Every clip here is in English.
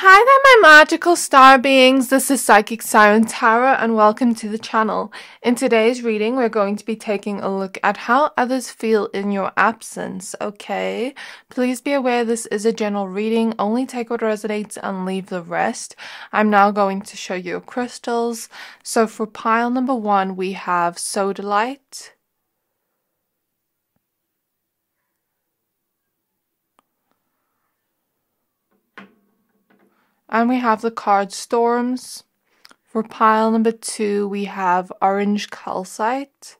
Hi there my magical star beings, this is Psychic Siren Tara and welcome to the channel. In today's reading we're going to be taking a look at how others feel in your absence, okay? Please be aware this is a general reading, only take what resonates and leave the rest. I'm now going to show you crystals. So for pile number one we have Sodalite, And we have the card storms. For pile number two, we have orange calcite.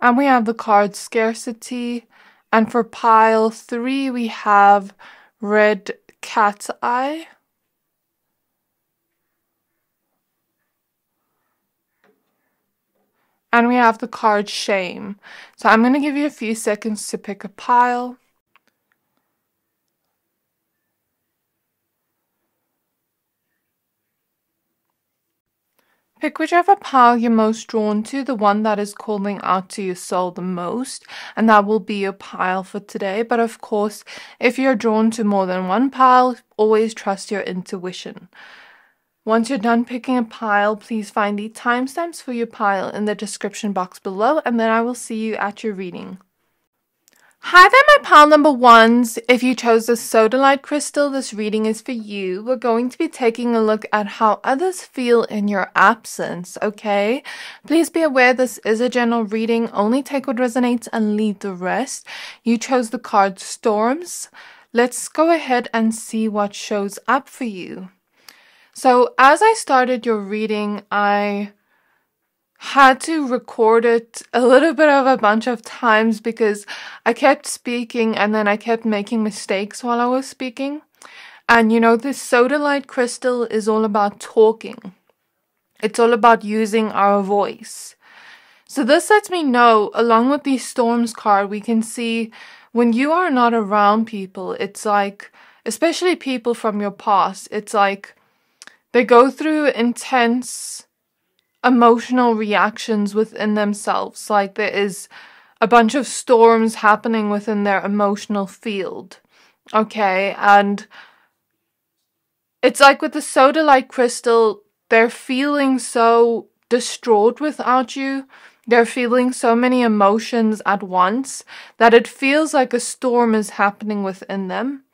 And we have the card scarcity. And for pile three, we have red cat eye. and we have the card Shame. So I'm going to give you a few seconds to pick a pile. Pick whichever pile you're most drawn to, the one that is calling out to your soul the most, and that will be your pile for today. But of course, if you're drawn to more than one pile, always trust your intuition. Once you're done picking a pile, please find the timestamps for your pile in the description box below and then I will see you at your reading. Hi there, my pile number ones. If you chose the sodalite crystal, this reading is for you. We're going to be taking a look at how others feel in your absence, okay? Please be aware this is a general reading. Only take what resonates and leave the rest. You chose the card Storms. Let's go ahead and see what shows up for you. So, as I started your reading, I had to record it a little bit of a bunch of times because I kept speaking and then I kept making mistakes while I was speaking. And you know, this sodalite crystal is all about talking. It's all about using our voice. So this lets me know, along with the storms card, we can see when you are not around people, it's like, especially people from your past, it's like they go through intense emotional reactions within themselves, like there is a bunch of storms happening within their emotional field. Okay, and it's like with the soda like crystal, they're feeling so distraught without you. They're feeling so many emotions at once that it feels like a storm is happening within them.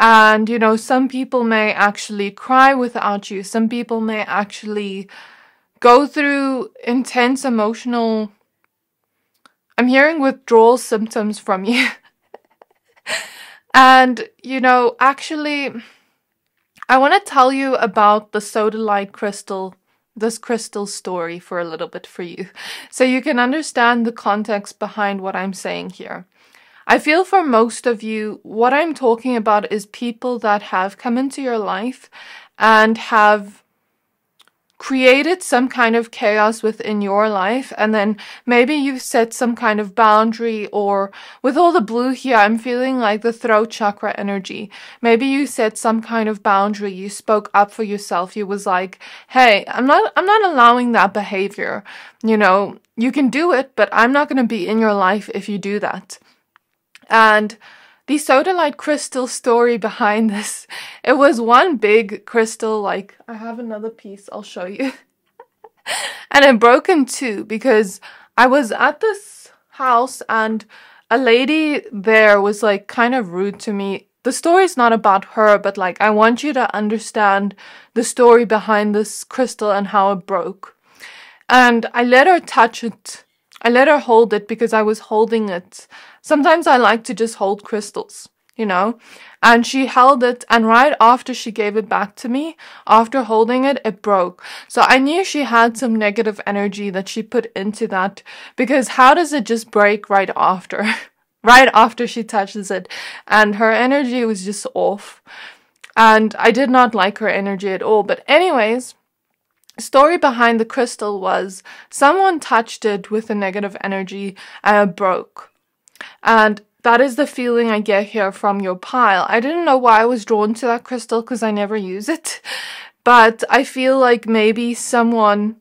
And, you know, some people may actually cry without you. Some people may actually go through intense emotional. I'm hearing withdrawal symptoms from you. and, you know, actually, I want to tell you about the soda light crystal, this crystal story for a little bit for you, so you can understand the context behind what I'm saying here. I feel for most of you, what I'm talking about is people that have come into your life and have created some kind of chaos within your life and then maybe you've set some kind of boundary or with all the blue here I'm feeling like the throat chakra energy maybe you set some kind of boundary you spoke up for yourself you was like hey I'm not I'm not allowing that behavior you know you can do it but I'm not going to be in your life if you do that and the sodalite crystal story behind this, it was one big crystal, like, I have another piece, I'll show you. and it broke in two because I was at this house and a lady there was like kind of rude to me. The story is not about her, but like I want you to understand the story behind this crystal and how it broke. And I let her touch it. I let her hold it because I was holding it Sometimes I like to just hold crystals, you know? And she held it, and right after she gave it back to me, after holding it, it broke. So I knew she had some negative energy that she put into that, because how does it just break right after? right after she touches it. And her energy was just off. And I did not like her energy at all. But, anyways, story behind the crystal was someone touched it with a negative energy and it broke. And that is the feeling I get here from your pile. I didn't know why I was drawn to that crystal because I never use it. But I feel like maybe someone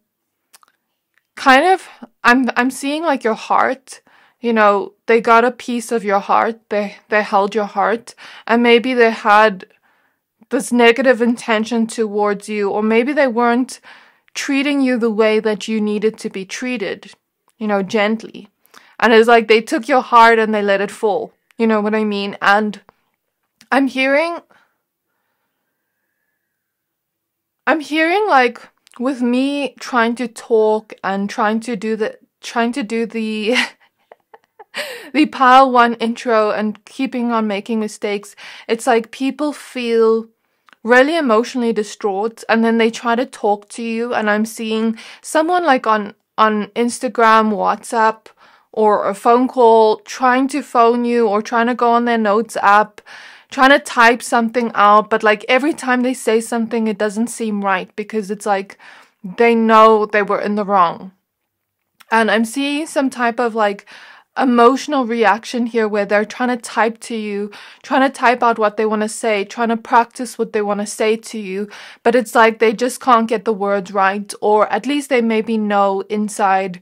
kind of I'm I'm seeing like your heart. You know, they got a piece of your heart. They they held your heart and maybe they had this negative intention towards you or maybe they weren't treating you the way that you needed to be treated, you know, gently. And it's like they took your heart and they let it fall. You know what I mean? And I'm hearing. I'm hearing like with me trying to talk and trying to do the trying to do the the pile one intro and keeping on making mistakes it's like people feel really emotionally distraught and then they try to talk to you and i'm seeing someone like on on instagram whatsapp or a phone call, trying to phone you or trying to go on their notes app, trying to type something out, but like every time they say something, it doesn't seem right because it's like they know they were in the wrong. And I'm seeing some type of like emotional reaction here where they're trying to type to you, trying to type out what they want to say, trying to practice what they want to say to you, but it's like they just can't get the words right, or at least they maybe know inside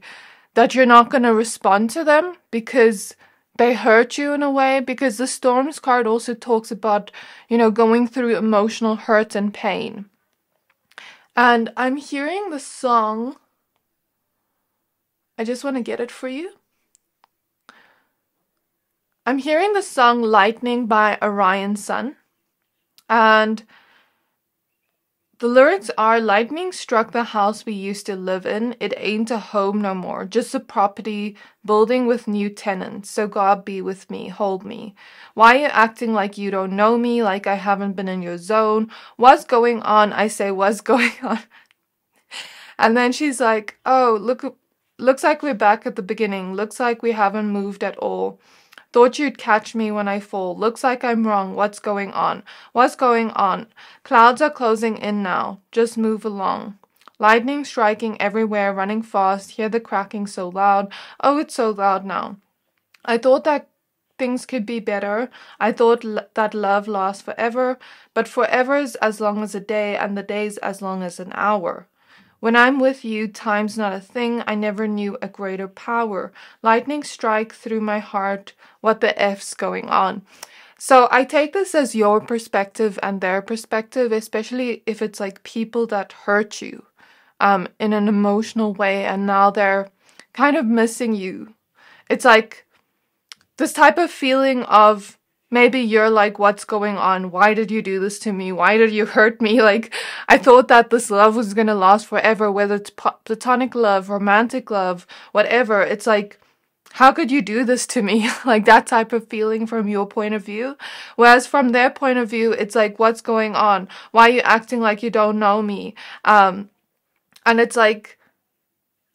that you're not going to respond to them because they hurt you in a way because the storms card also talks about you know going through emotional hurt and pain and i'm hearing the song i just want to get it for you i'm hearing the song lightning by orion sun and the lyrics are Lightning struck the house we used to live in. It ain't a home no more, just a property building with new tenants. So God be with me, hold me. Why you acting like you don't know me, like I haven't been in your zone? What's going on? I say, what's going on? and then she's like, oh, look, looks like we're back at the beginning. Looks like we haven't moved at all. Thought you'd catch me when I fall. Looks like I'm wrong. What's going on? What's going on? Clouds are closing in now. Just move along. Lightning striking everywhere, running fast. Hear the cracking so loud. Oh, it's so loud now. I thought that things could be better. I thought l- that love lasts forever, but forever's as long as a day, and the day's as long as an hour. When I'm with you, time's not a thing. I never knew a greater power. Lightning strike through my heart. What the F's going on? So I take this as your perspective and their perspective, especially if it's like people that hurt you um, in an emotional way and now they're kind of missing you. It's like this type of feeling of Maybe you're like, what's going on? Why did you do this to me? Why did you hurt me? Like, I thought that this love was gonna last forever, whether it's platonic love, romantic love, whatever. It's like, how could you do this to me? like that type of feeling from your point of view. Whereas from their point of view, it's like, what's going on? Why are you acting like you don't know me? Um, and it's like,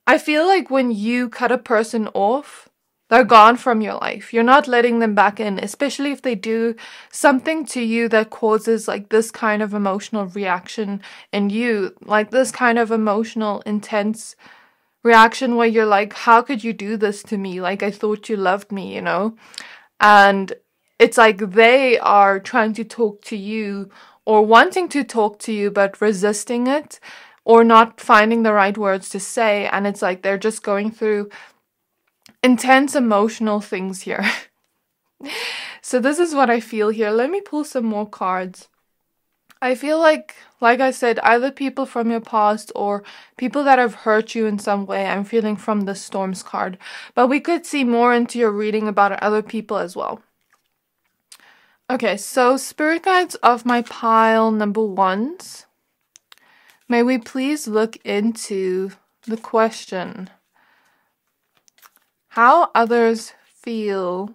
I feel like when you cut a person off, they're gone from your life. You're not letting them back in, especially if they do something to you that causes like this kind of emotional reaction in you, like this kind of emotional, intense reaction where you're like, how could you do this to me? Like, I thought you loved me, you know? And it's like they are trying to talk to you or wanting to talk to you but resisting it or not finding the right words to say. And it's like they're just going through intense emotional things here. so this is what I feel here. Let me pull some more cards. I feel like, like I said, either people from your past or people that have hurt you in some way, I'm feeling from the Storms card. But we could see more into your reading about other people as well. Okay, so spirit guides of my pile number ones. May we please look into the question how others feel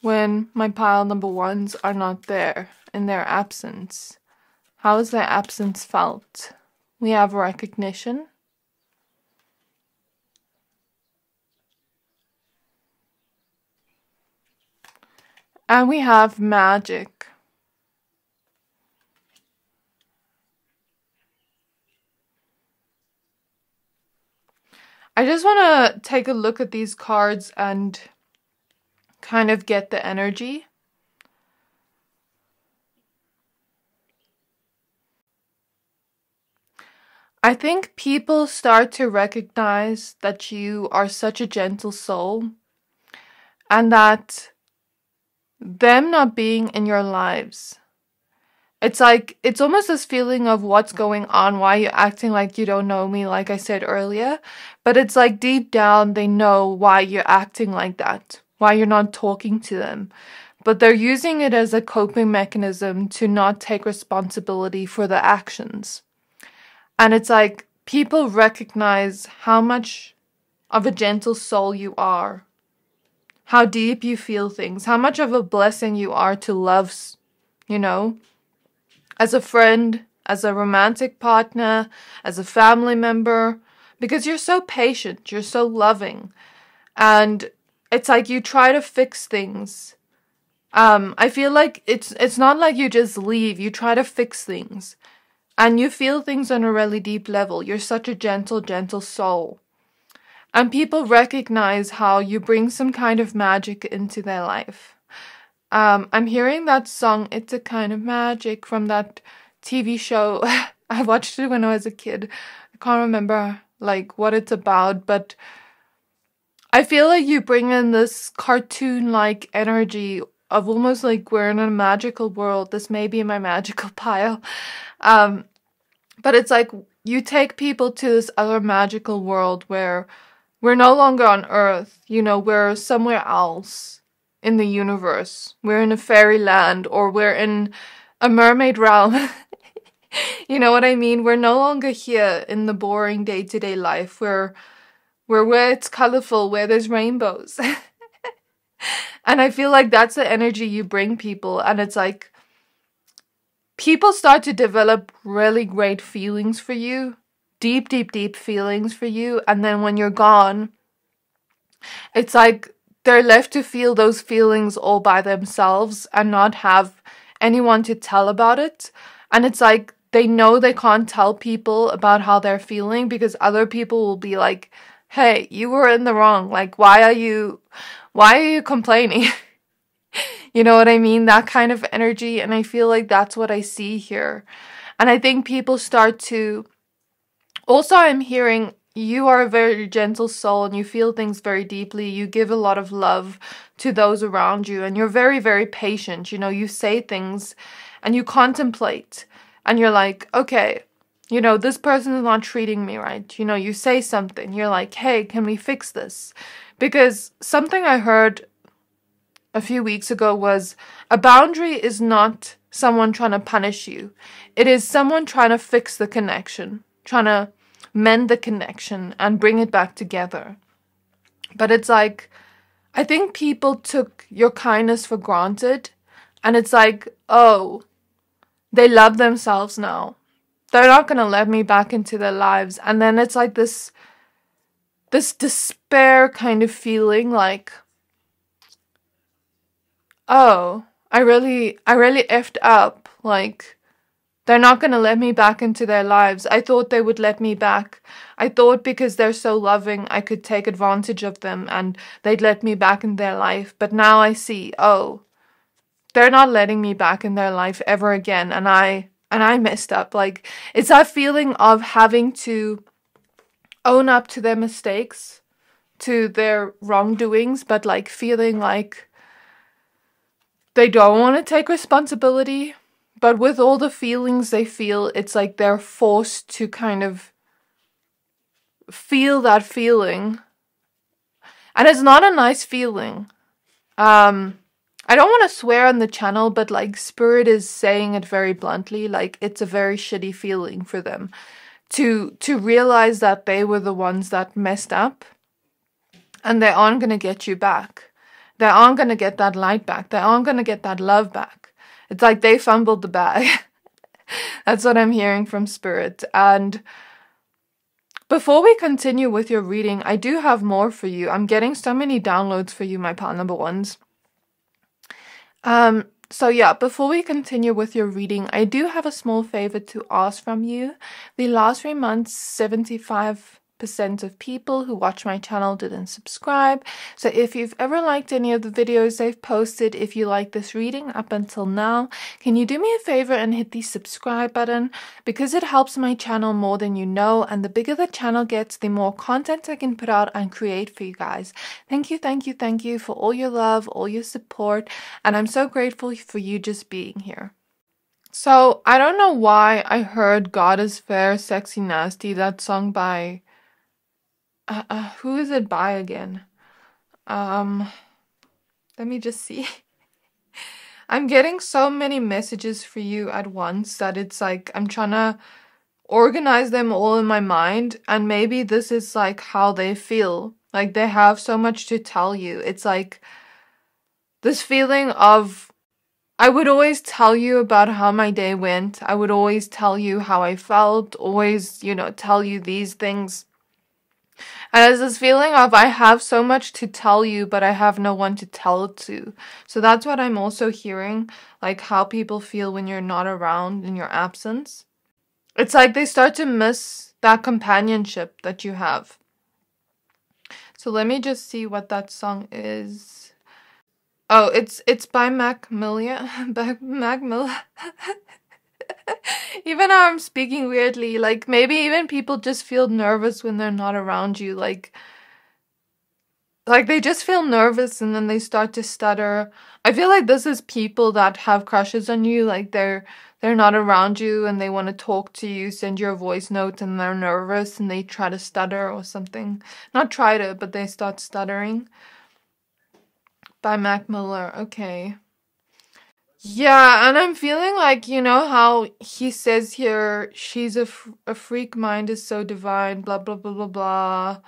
when my pile number ones are not there in their absence. How is their absence felt? We have recognition. And we have magic. I just want to take a look at these cards and kind of get the energy. I think people start to recognize that you are such a gentle soul and that them not being in your lives it's like, it's almost this feeling of what's going on, why you're acting like you don't know me, like I said earlier. But it's like deep down, they know why you're acting like that, why you're not talking to them. But they're using it as a coping mechanism to not take responsibility for their actions. And it's like, people recognize how much of a gentle soul you are, how deep you feel things, how much of a blessing you are to love, you know, as a friend, as a romantic partner, as a family member, because you're so patient, you're so loving. And it's like you try to fix things. Um, I feel like it's it's not like you just leave, you try to fix things. And you feel things on a really deep level. You're such a gentle, gentle soul. And people recognize how you bring some kind of magic into their life. Um, I'm hearing that song, It's a Kind of Magic, from that TV show. I watched it when I was a kid. I can't remember like what it's about, but I feel like you bring in this cartoon like energy of almost like we're in a magical world. This may be my magical pile. Um, but it's like you take people to this other magical world where we're no longer on Earth, you know, we're somewhere else in the universe. We're in a fairyland or we're in a mermaid realm. you know what I mean? We're no longer here in the boring day-to-day -day life. We're we're where it's colorful, where there's rainbows. and I feel like that's the energy you bring people and it's like people start to develop really great feelings for you, deep deep deep feelings for you, and then when you're gone, it's like they're left to feel those feelings all by themselves and not have anyone to tell about it. And it's like they know they can't tell people about how they're feeling because other people will be like, hey, you were in the wrong. Like, why are you, why are you complaining? you know what I mean? That kind of energy. And I feel like that's what I see here. And I think people start to, also, I'm hearing you are a very gentle soul and you feel things very deeply. You give a lot of love to those around you and you're very, very patient. You know, you say things and you contemplate and you're like, okay, you know, this person is not treating me right. You know, you say something, you're like, hey, can we fix this? Because something I heard a few weeks ago was a boundary is not someone trying to punish you, it is someone trying to fix the connection, trying to mend the connection and bring it back together. But it's like, I think people took your kindness for granted, and it's like, oh, they love themselves now. They're not gonna let me back into their lives. And then it's like this this despair kind of feeling like oh, I really I really effed up. Like they're not going to let me back into their lives. I thought they would let me back. I thought because they're so loving, I could take advantage of them and they'd let me back in their life. But now I see, oh, they're not letting me back in their life ever again. And I, and I messed up. Like, it's that feeling of having to own up to their mistakes, to their wrongdoings, but like feeling like they don't want to take responsibility but with all the feelings they feel, it's like they're forced to kind of feel that feeling. And it's not a nice feeling. Um, I don't want to swear on the channel, but like Spirit is saying it very bluntly, like it's a very shitty feeling for them to to realize that they were the ones that messed up and they aren't going to get you back. They aren't going to get that light back. They aren't going to get that love back. It's like they fumbled the bag. That's what I'm hearing from Spirit. And before we continue with your reading, I do have more for you. I'm getting so many downloads for you, my pal number ones. Um, so, yeah, before we continue with your reading, I do have a small favor to ask from you. The last three months, 75 percent of people who watch my channel didn't subscribe. So if you've ever liked any of the videos I've posted, if you like this reading up until now, can you do me a favor and hit the subscribe button because it helps my channel more than you know and the bigger the channel gets, the more content I can put out and create for you guys. Thank you, thank you, thank you for all your love, all your support, and I'm so grateful for you just being here. So, I don't know why I heard God is Fair, Sexy Nasty, that song by uh, uh, who is it by again? Um, let me just see. I'm getting so many messages for you at once that it's like I'm trying to organize them all in my mind, and maybe this is like how they feel. Like they have so much to tell you. It's like this feeling of I would always tell you about how my day went. I would always tell you how I felt, always, you know, tell you these things. And it's this feeling of I have so much to tell you, but I have no one to tell it to. So that's what I'm also hearing, like how people feel when you're not around in your absence. It's like they start to miss that companionship that you have. So let me just see what that song is. Oh, it's it's by Mac Millia. Mac Mac Miller. even though I'm speaking weirdly, like maybe even people just feel nervous when they're not around you, like like they just feel nervous and then they start to stutter. I feel like this is people that have crushes on you, like they're they're not around you and they want to talk to you, send you a voice note and they're nervous and they try to stutter or something. Not try to, but they start stuttering. By Mac Miller. Okay. Yeah, and I'm feeling like, you know, how he says here, she's a, a freak mind is so divine, blah, blah, blah, blah, blah.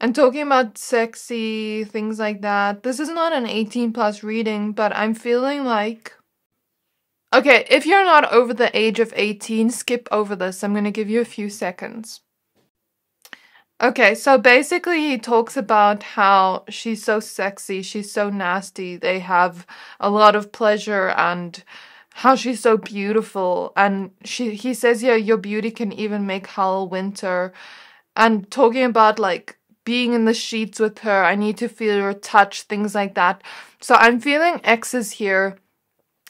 And talking about sexy things like that. This is not an 18 plus reading, but I'm feeling like. Okay, if you're not over the age of 18, skip over this. I'm going to give you a few seconds. Okay, so basically, he talks about how she's so sexy, she's so nasty, they have a lot of pleasure, and how she's so beautiful. And she, he says, Yeah, your beauty can even make Hal winter. And talking about like being in the sheets with her, I need to feel your touch, things like that. So I'm feeling exes here.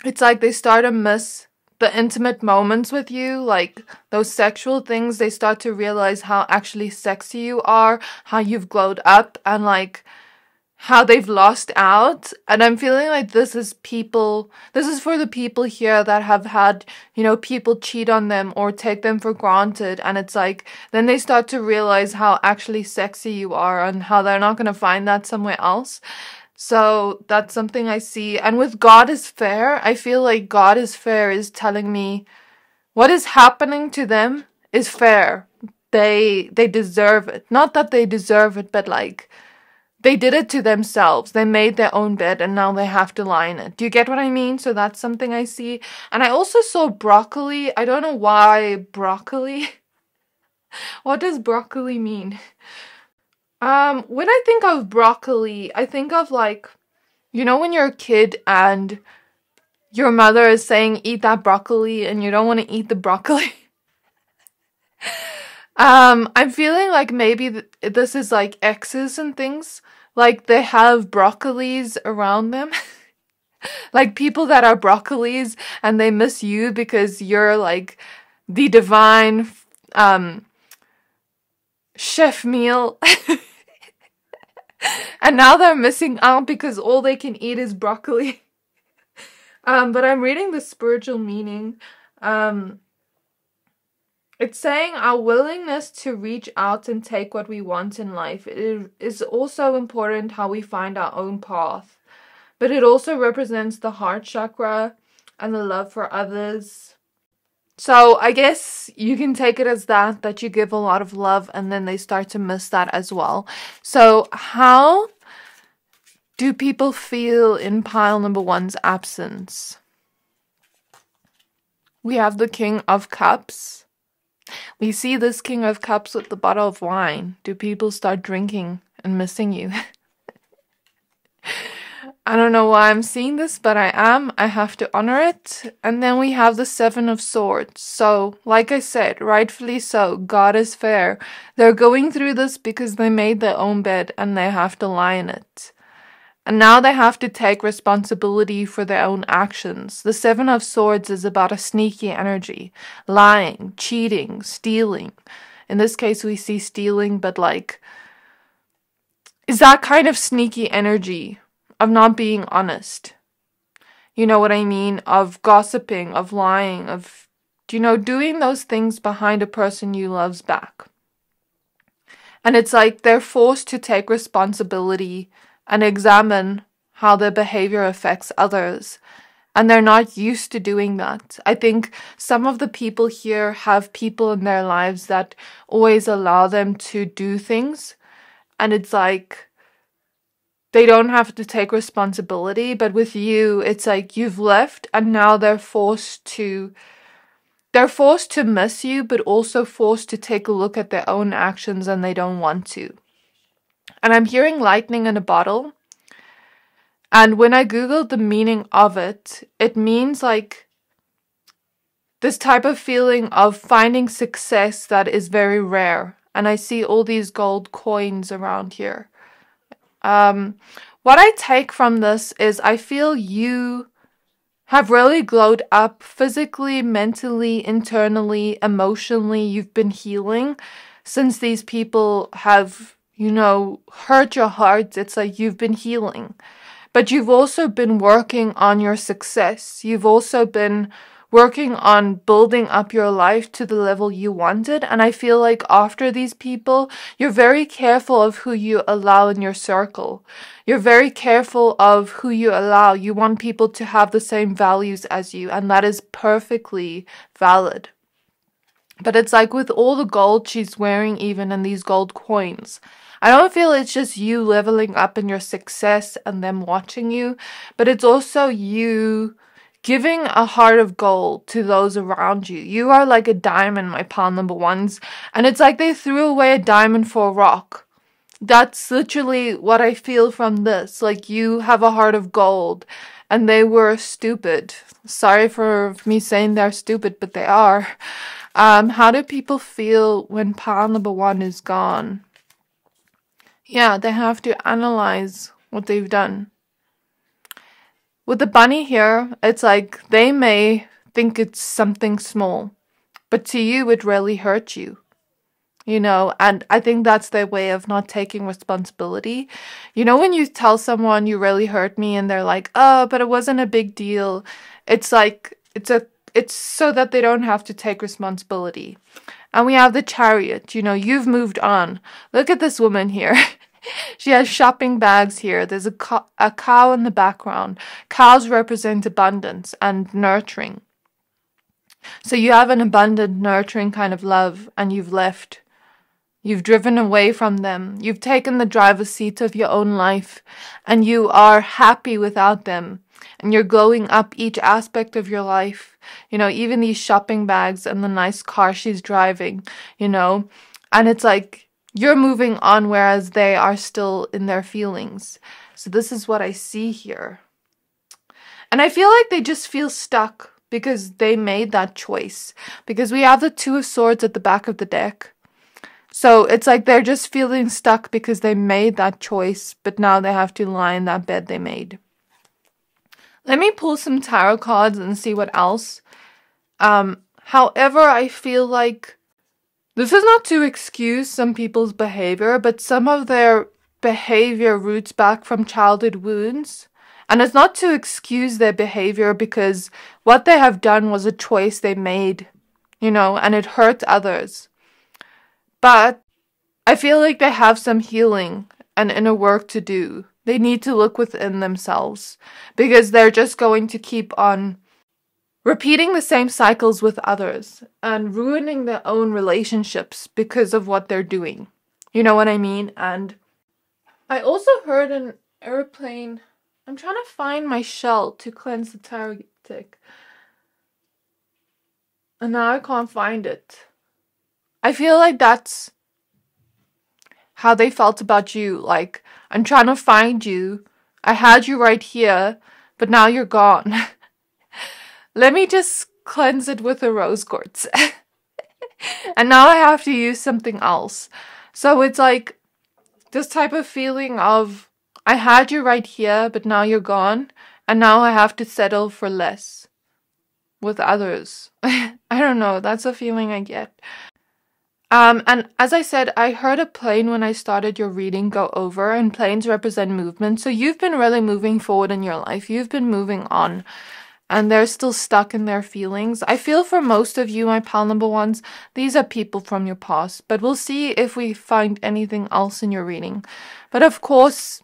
It's like they start a miss the intimate moments with you, like those sexual things, they start to realize how actually sexy you are, how you've glowed up, and like how they've lost out. And I'm feeling like this is people, this is for the people here that have had, you know, people cheat on them or take them for granted. And it's like, then they start to realize how actually sexy you are and how they're not going to find that somewhere else. So that's something I see. And with God is fair, I feel like God is fair is telling me what is happening to them is fair. They they deserve it. Not that they deserve it, but like they did it to themselves. They made their own bed and now they have to lie in it. Do you get what I mean? So that's something I see. And I also saw broccoli. I don't know why broccoli. what does broccoli mean? Um, when I think of broccoli, I think of like, you know, when you're a kid and your mother is saying, eat that broccoli, and you don't want to eat the broccoli. um, I'm feeling like maybe th- this is like exes and things. Like they have broccolis around them. like people that are broccolis and they miss you because you're like the divine, um, chef meal. and now they're missing out because all they can eat is broccoli. um, but I'm reading the spiritual meaning. Um, it's saying our willingness to reach out and take what we want in life is also important how we find our own path, but it also represents the heart chakra and the love for others so I guess you can take it as that, that you give a lot of love and then they start to miss that as well. So how do people feel in pile number one's absence? We have the King of Cups. We see this King of Cups with the bottle of wine. Do people start drinking and missing you? I don't know why I'm seeing this, but I am. I have to honor it. And then we have the Seven of Swords. So, like I said, rightfully so, God is fair. They're going through this because they made their own bed and they have to lie in it. And now they have to take responsibility for their own actions. The Seven of Swords is about a sneaky energy lying, cheating, stealing. In this case, we see stealing, but like, is that kind of sneaky energy of not being honest. You know what I mean? Of gossiping, of lying, of, you know, doing those things behind a person you love's back. And it's like they're forced to take responsibility and examine how their behavior affects others. And they're not used to doing that. I think some of the people here have people in their lives that always allow them to do things. And it's like, they don't have to take responsibility. But with you, it's like you've left and now they're forced to they're forced to miss you, but also forced to take a look at their own actions and they don't want to. And I'm hearing lightning in a bottle. And when I Googled the meaning of it, it means like this type of feeling of finding success that is very rare. And I see all these gold coins around here. Um, what I take from this is I feel you have really glowed up physically, mentally, internally, emotionally. You've been healing since these people have, you know, hurt your heart. It's like you've been healing. But you've also been working on your success. You've also been working on building up your life to the level you wanted. And I feel like after these people, you're very careful of who you allow in your circle. You're very careful of who you allow. You want people to have the same values as you, and that is perfectly valid. But it's like with all the gold she's wearing, even in these gold coins. I don't feel it's just you leveling up in your success and them watching you, but it's also you giving a heart of gold to those around you. You are like a diamond, my pal number ones. And it's like they threw away a diamond for a rock. That's literally what I feel from this. Like, you have a heart of gold, and they were stupid. Sorry for me saying they're stupid, but they are. Um, how do people feel when pal number one is gone? Yeah, they have to analyze what they've done. With the bunny here, it's like they may think it's something small, but to you, it really hurt you. You know, and I think that's their way of not taking responsibility. You know, when you tell someone you really hurt me and they're like, oh, but it wasn't a big deal, it's like, it's a it's so that they don't have to take responsibility. And we have the chariot, you know, you've moved on. Look at this woman here. she has shopping bags here. There's a, co- a cow in the background. Cows represent abundance and nurturing. So you have an abundant, nurturing kind of love, and you've left. You've driven away from them. You've taken the driver's seat of your own life, and you are happy without them. And you're glowing up each aspect of your life. You know, even these shopping bags and the nice car she's driving, you know. And it's like, you're moving on, whereas they are still in their feelings. So this is what I see here. And I feel like they just feel stuck because they made that choice. Because we have the Two of Swords at the back of the deck. So it's like they're just feeling stuck because they made that choice, but now they have to lie in that bed they made. Let me pull some tarot cards and see what else. Um, however, I feel like this is not to excuse some people's behavior, but some of their behavior roots back from childhood wounds. And it's not to excuse their behavior because what they have done was a choice they made, you know, and it hurt others. But I feel like they have some healing and inner work to do. They need to look within themselves because they're just going to keep on repeating the same cycles with others and ruining their own relationships because of what they're doing. You know what I mean? And I also heard an airplane. I'm trying to find my shell to cleanse the deck, And now I can't find it. I feel like that's how they felt about you. Like, I'm trying to find you. I had you right here, but now you're gone. Let me just cleanse it with a rose quartz. and now I have to use something else. So it's like this type of feeling of I had you right here, but now you're gone, and now I have to settle for less with others. I don't know, that's a feeling I get. Um, and as I said, I heard a plane when I started your reading go over, and planes represent movement. So you've been really moving forward in your life. You've been moving on and they're still stuck in their feelings. I feel for most of you, my pal number ones, these are people from your past, but we'll see if we find anything else in your reading. But of course,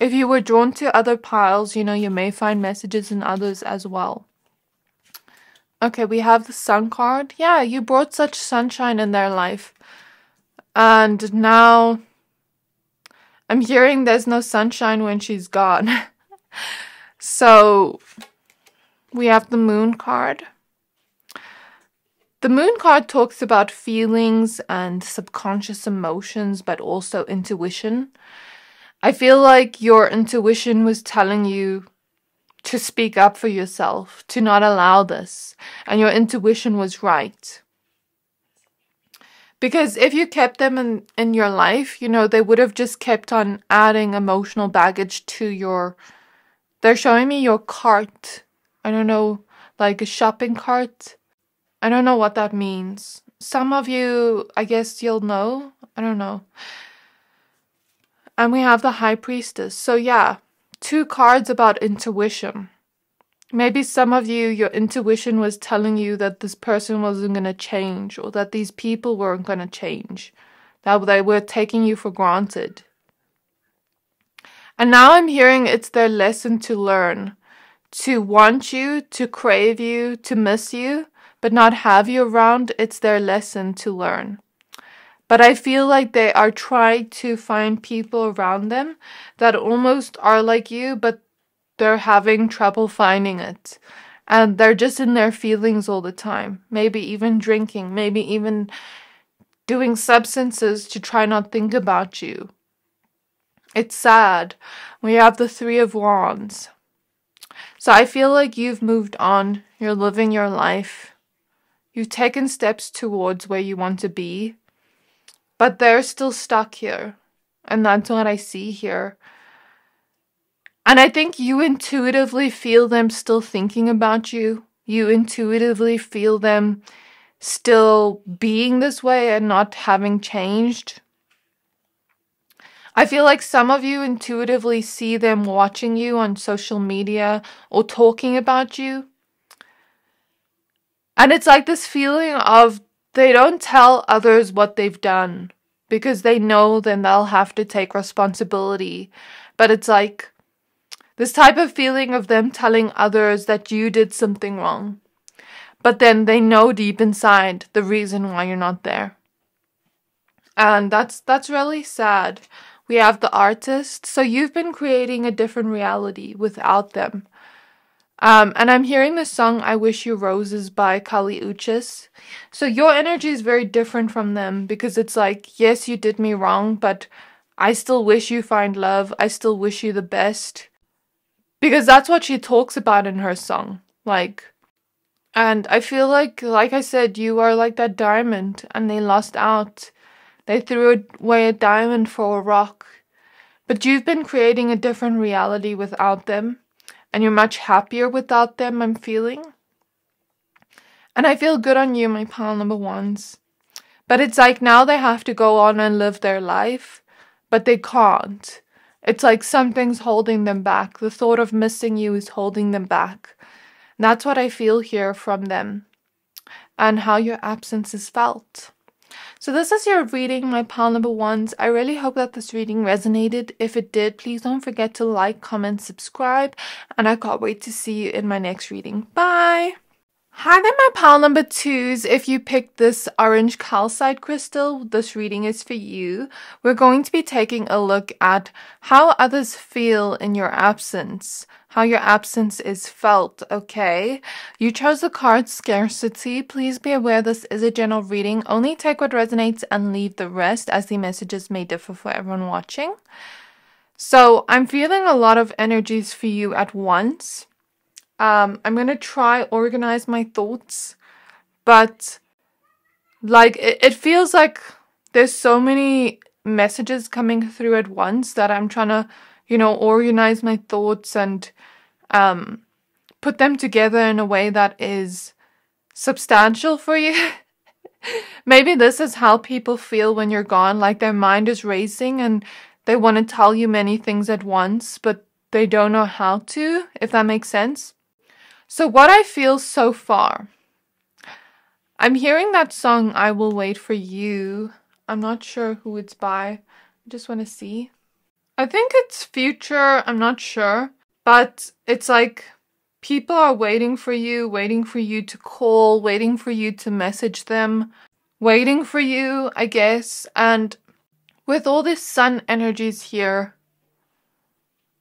if you were drawn to other piles, you know, you may find messages in others as well. Okay, we have the sun card. Yeah, you brought such sunshine in their life. And now I'm hearing there's no sunshine when she's gone. so we have the moon card. The moon card talks about feelings and subconscious emotions, but also intuition. I feel like your intuition was telling you to speak up for yourself, to not allow this, and your intuition was right. Because if you kept them in, in your life, you know, they would have just kept on adding emotional baggage to your. They're showing me your cart I don't know, like a shopping cart. I don't know what that means. Some of you, I guess you'll know. I don't know. And we have the High Priestess. So, yeah, two cards about intuition. Maybe some of you, your intuition was telling you that this person wasn't going to change or that these people weren't going to change, that they were taking you for granted. And now I'm hearing it's their lesson to learn to want you, to crave you, to miss you, but not have you around, it's their lesson to learn. But I feel like they are trying to find people around them that almost are like you, but they're having trouble finding it. And they're just in their feelings all the time. Maybe even drinking, maybe even doing substances to try not think about you. It's sad. We have the 3 of wands. So I feel like you've moved on, you're living your life, you've taken steps towards where you want to be, but they're still stuck here. And that's what I see here. And I think you intuitively feel them still thinking about you. You intuitively feel them still being this way and not having changed. I feel like some of you intuitively see them watching you on social media or talking about you. And it's like this feeling of they don't tell others what they've done because they know then they'll have to take responsibility. But it's like this type of feeling of them telling others that you did something wrong. But then they know deep inside the reason why you're not there. And that's that's really sad we have the artist. So you've been creating a different reality without them. Um, and I'm hearing the song I Wish You Roses by Kali Uchis. So your energy is very different from them because it's like, yes, you did me wrong, but I still wish you find love. I still wish you the best. Because that's what she talks about in her song. Like, and I feel like, like I said, you are like that diamond and they lost out. They threw away a diamond for a rock. But you've been creating a different reality without them, and you're much happier without them, I'm feeling. And I feel good on you, my pal number ones. But it's like now they have to go on and live their life, but they can't. It's like something's holding them back. The thought of missing you is holding them back. And that's what I feel here from them, and how your absence is felt. So this is your reading, my pile number ones. I really hope that this reading resonated. If it did, please don't forget to like, comment, subscribe, and I can't wait to see you in my next reading. Bye! Hi there, my pile number twos. If you picked this orange calcite crystal, this reading is for you. We're going to be taking a look at how others feel in your absence, how your absence is felt, okay? You chose the card scarcity. Please be aware this is a general reading. Only take what resonates and leave the rest, as the messages may differ for everyone watching. So, I'm feeling a lot of energies for you at once. Um, I'm gonna try organize my thoughts, but like it, it feels like there's so many messages coming through at once that I'm trying to, you know, organize my thoughts and um, put them together in a way that is substantial for you. Maybe this is how people feel when you're gone, like their mind is racing and they want to tell you many things at once, but they don't know how to, if that makes sense. So, what I feel so far. I'm hearing that song, I Will Wait for You. I'm not sure who it's by. I just want to see. I think it's Future, I'm not sure. But it's like people are waiting for you, waiting for you to call, waiting for you to message them, waiting for you, I guess. And with all this sun energies here,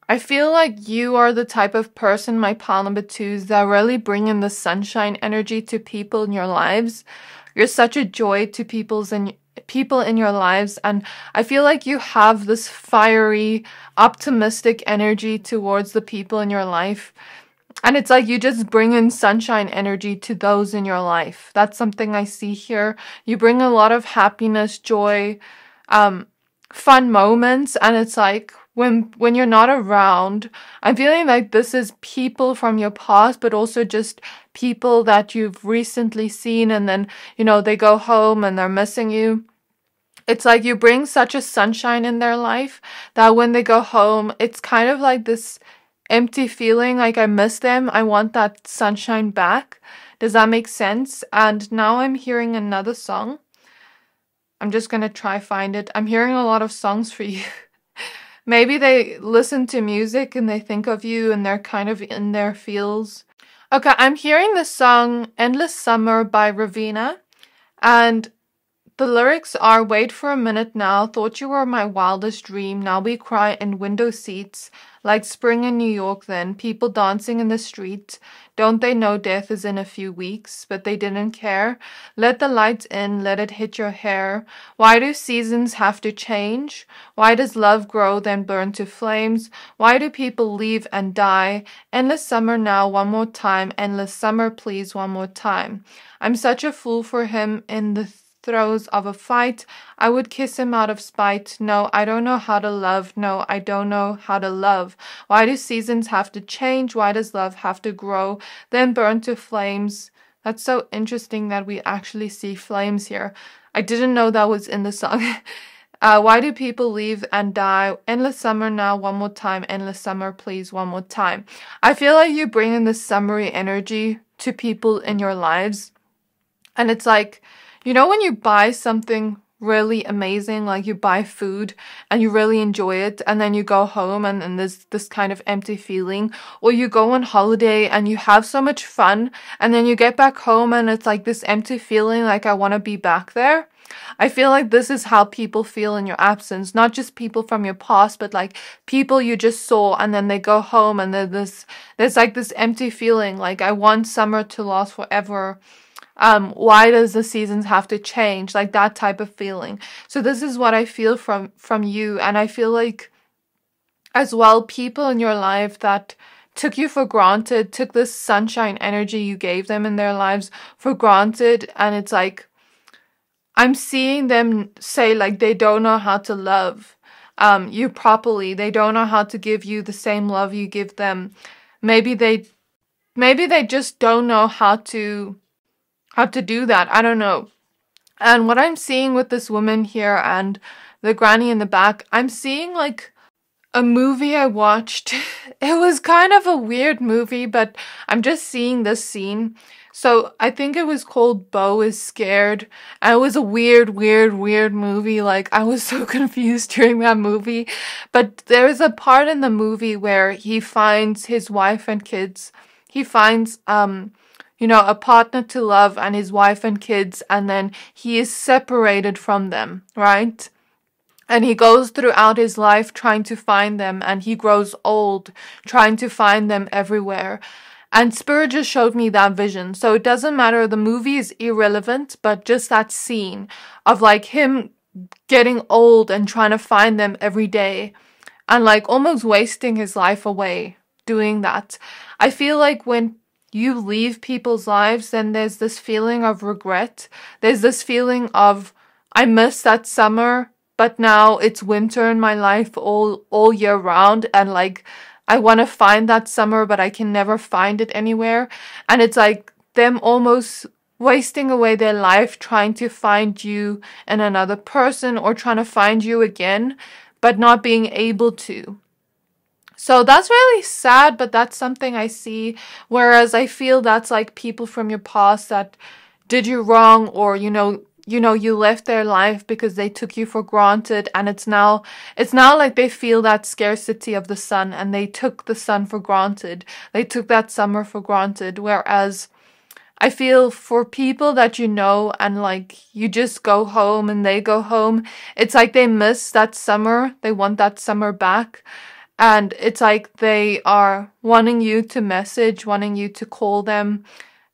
I feel like you are the type of person, my pal number twos, that really bring in the sunshine energy to people in your lives. You're such a joy to people's and people in your lives, and I feel like you have this fiery, optimistic energy towards the people in your life. And it's like you just bring in sunshine energy to those in your life. That's something I see here. You bring a lot of happiness, joy, um, fun moments, and it's like, when when you're not around i'm feeling like this is people from your past but also just people that you've recently seen and then you know they go home and they're missing you it's like you bring such a sunshine in their life that when they go home it's kind of like this empty feeling like i miss them i want that sunshine back does that make sense and now i'm hearing another song i'm just going to try find it i'm hearing a lot of songs for you Maybe they listen to music and they think of you and they're kind of in their feels. Okay, I'm hearing the song Endless Summer by Ravina, and the lyrics are Wait for a minute now, thought you were my wildest dream, now we cry in window seats, like spring in New York then, people dancing in the street. Don't they know death is in a few weeks? But they didn't care. Let the light in, let it hit your hair. Why do seasons have to change? Why does love grow then burn to flames? Why do people leave and die? Endless summer now, one more time. Endless summer, please, one more time. I'm such a fool for him in the throes of a fight. I would kiss him out of spite. No, I don't know how to love. No, I don't know how to love. Why do seasons have to change? Why does love have to grow, then burn to flames? That's so interesting that we actually see flames here. I didn't know that was in the song. uh, why do people leave and die? Endless summer now, one more time. Endless summer, please, one more time. I feel like you bring bringing this summery energy to people in your lives. And it's like, you know when you buy something really amazing, like you buy food and you really enjoy it and then you go home and, and there's this kind of empty feeling or you go on holiday and you have so much fun and then you get back home and it's like this empty feeling like I want to be back there. I feel like this is how people feel in your absence, not just people from your past, but like people you just saw and then they go home and there's this, there's like this empty feeling like I want summer to last forever um, why does the seasons have to change like that type of feeling so this is what i feel from from you and i feel like as well people in your life that took you for granted took this sunshine energy you gave them in their lives for granted and it's like i'm seeing them say like they don't know how to love um, you properly they don't know how to give you the same love you give them maybe they maybe they just don't know how to how to do that. I don't know. And what I'm seeing with this woman here and the granny in the back, I'm seeing like a movie I watched. It was kind of a weird movie, but I'm just seeing this scene. So I think it was called Bo is Scared. And it was a weird, weird, weird movie. Like I was so confused during that movie. But there is a part in the movie where he finds his wife and kids. He finds um you know, a partner to love and his wife and kids, and then he is separated from them, right? And he goes throughout his life trying to find them, and he grows old trying to find them everywhere. And Spirit just showed me that vision. So it doesn't matter, the movie is irrelevant, but just that scene of like him getting old and trying to find them every day and like almost wasting his life away doing that. I feel like when you leave people's lives, then there's this feeling of regret. There's this feeling of, I miss that summer, but now it's winter in my life all, all year round. And like, I want to find that summer, but I can never find it anywhere. And it's like them almost wasting away their life trying to find you and another person or trying to find you again, but not being able to. So that's really sad, but that's something I see. Whereas I feel that's like people from your past that did you wrong or, you know, you know, you left their life because they took you for granted and it's now, it's now like they feel that scarcity of the sun and they took the sun for granted. They took that summer for granted. Whereas I feel for people that you know and like you just go home and they go home, it's like they miss that summer. They want that summer back. And it's like they are wanting you to message, wanting you to call them,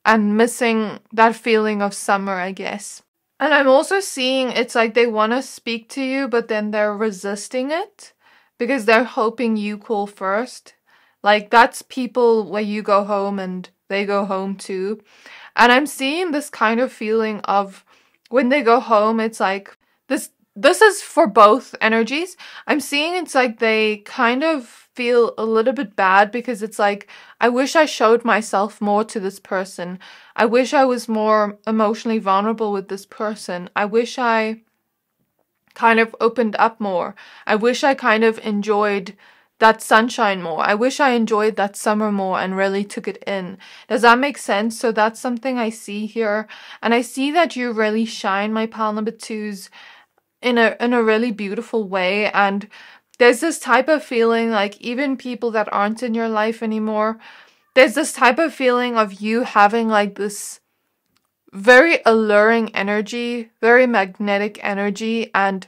and missing that feeling of summer, I guess. And I'm also seeing it's like they want to speak to you, but then they're resisting it because they're hoping you call first. Like that's people where you go home and they go home too. And I'm seeing this kind of feeling of when they go home, it's like this is for both energies. I'm seeing it's like they kind of feel a little bit bad because it's like, I wish I showed myself more to this person. I wish I was more emotionally vulnerable with this person. I wish I kind of opened up more. I wish I kind of enjoyed that sunshine more. I wish I enjoyed that summer more and really took it in. Does that make sense? So that's something I see here. And I see that you really shine, my pal number twos in a in a really beautiful way and there's this type of feeling like even people that aren't in your life anymore there's this type of feeling of you having like this very alluring energy, very magnetic energy and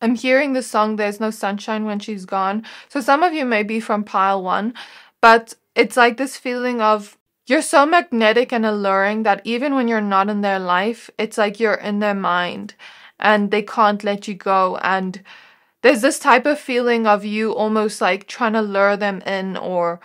I'm hearing the song There's No Sunshine When She's Gone. So some of you may be from pile 1, but it's like this feeling of you're so magnetic and alluring that even when you're not in their life, it's like you're in their mind and they can't let you go. And there's this type of feeling of you almost like trying to lure them in or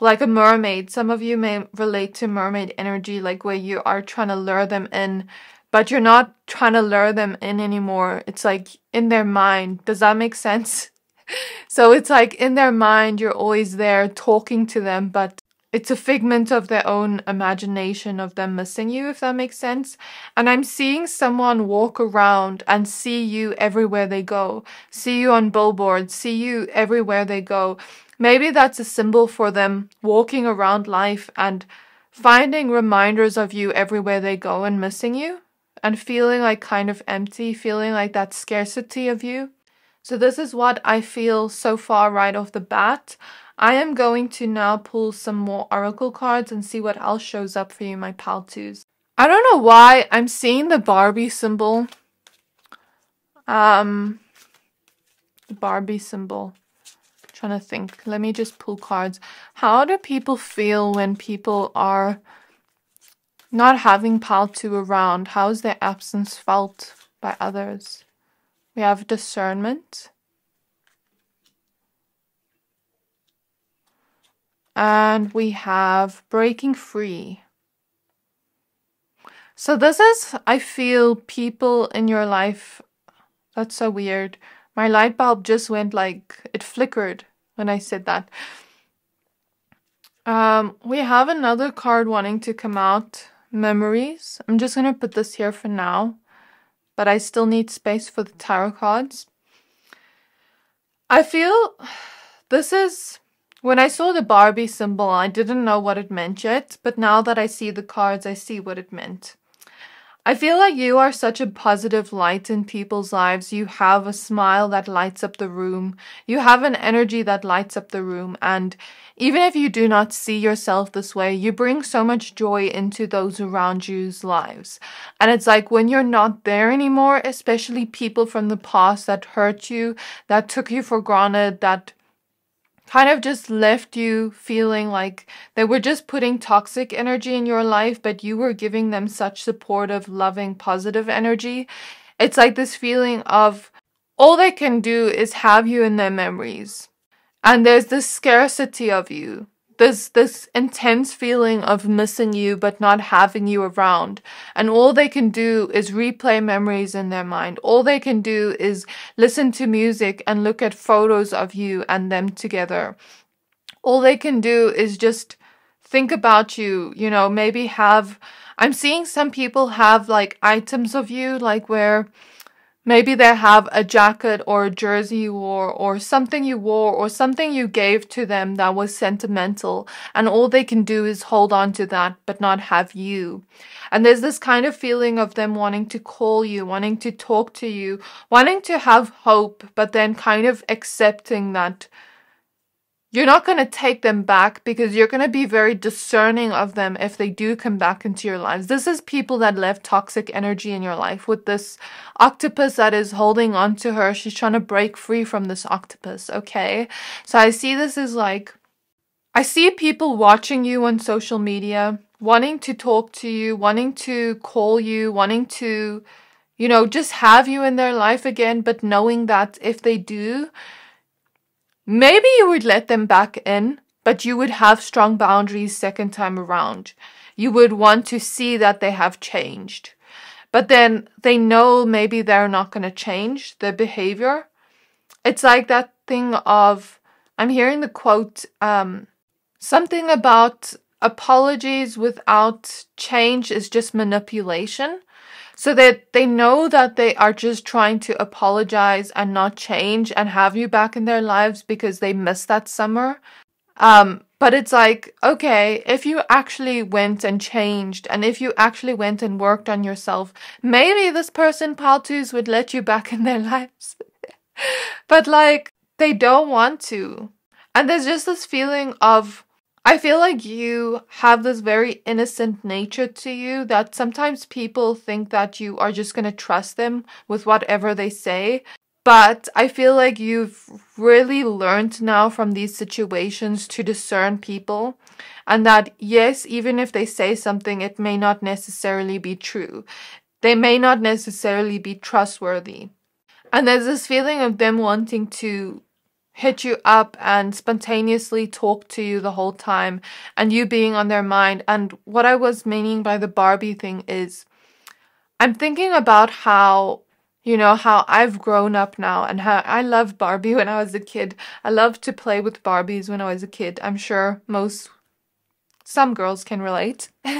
like a mermaid. Some of you may relate to mermaid energy, like where you are trying to lure them in, but you're not trying to lure them in anymore. It's like in their mind. Does that make sense? so it's like in their mind, you're always there talking to them, but it's a figment of their own imagination of them missing you, if that makes sense. And I'm seeing someone walk around and see you everywhere they go, see you on billboards, see you everywhere they go. Maybe that's a symbol for them walking around life and finding reminders of you everywhere they go and missing you and feeling like kind of empty, feeling like that scarcity of you. So, this is what I feel so far right off the bat. I am going to now pull some more oracle cards and see what else shows up for you, my pal twos. I don't know why I'm seeing the Barbie symbol. Um, the Barbie symbol. I'm trying to think. Let me just pull cards. How do people feel when people are not having pal two around? How is their absence felt by others? We have discernment. and we have breaking free. So this is, I feel, people in your life. That's so weird. My light bulb just went like, it flickered when I said that. Um, we have another card wanting to come out, memories. I'm just going to put this here for now, but I still need space for the tarot cards. I feel this is when I saw the Barbie symbol, I didn't know what it meant yet, but now that I see the cards, I see what it meant. I feel like you are such a positive light in people's lives. You have a smile that lights up the room. You have an energy that lights up the room. And even if you do not see yourself this way, you bring so much joy into those around you's lives. And it's like when you're not there anymore, especially people from the past that hurt you, that took you for granted, that kind of just left you feeling like they were just putting toxic energy in your life, but you were giving them such supportive, loving, positive energy. It's like this feeling of all they can do is have you in their memories. And there's this scarcity of you this this intense feeling of missing you but not having you around and all they can do is replay memories in their mind all they can do is listen to music and look at photos of you and them together all they can do is just think about you you know maybe have i'm seeing some people have like items of you like where Maybe they have a jacket or a jersey you wore or something you wore or something you gave to them that was sentimental and all they can do is hold on to that but not have you. And there's this kind of feeling of them wanting to call you, wanting to talk to you, wanting to have hope but then kind of accepting that you're not going to take them back because you're going to be very discerning of them if they do come back into your lives. This is people that left toxic energy in your life with this octopus that is holding on to her. She's trying to break free from this octopus, okay? So I see this as like, I see people watching you on social media, wanting to talk to you, wanting to call you, wanting to, you know, just have you in their life again, but knowing that if they do, Maybe you would let them back in, but you would have strong boundaries second time around. You would want to see that they have changed. But then they know maybe they're not going to change their behavior. It's like that thing of, I'm hearing the quote, um, something about apologies without change is just manipulation so that they know that they are just trying to apologize and not change and have you back in their lives because they missed that summer. Um, but it's like, okay, if you actually went and changed and if you actually went and worked on yourself, maybe this person, Paltus, would let you back in their lives. but like, they don't want to. And there's just this feeling of I feel like you have this very innocent nature to you that sometimes people think that you are just going to trust them with whatever they say. But I feel like you've really learned now from these situations to discern people, and that yes, even if they say something, it may not necessarily be true. They may not necessarily be trustworthy. And there's this feeling of them wanting to hit you up and spontaneously talk to you the whole time and you being on their mind. And what I was meaning by the Barbie thing is I'm thinking about how you know how I've grown up now and how I loved Barbie when I was a kid. I loved to play with Barbies when I was a kid. I'm sure most some girls can relate.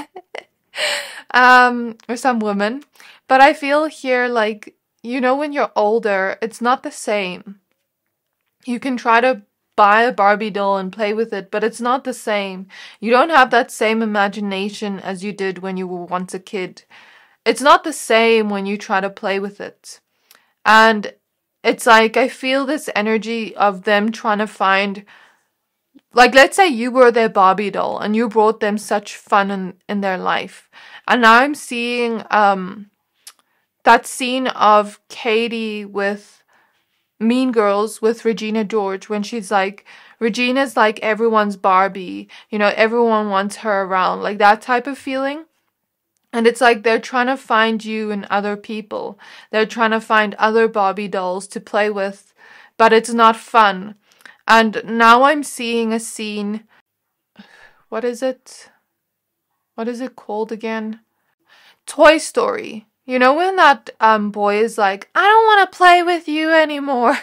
um or some women. But I feel here like you know when you're older, it's not the same you can try to buy a Barbie doll and play with it, but it's not the same. You don't have that same imagination as you did when you were once a kid. It's not the same when you try to play with it. And it's like I feel this energy of them trying to find like let's say you were their Barbie doll and you brought them such fun in, in their life. And now I'm seeing um that scene of Katie with Mean Girls with Regina George when she's like, Regina's like everyone's Barbie, you know, everyone wants her around, like that type of feeling. And it's like they're trying to find you and other people. They're trying to find other Barbie dolls to play with, but it's not fun. And now I'm seeing a scene. What is it? What is it called again? Toy Story you know when that um, boy is like, I don't want to play with you anymore.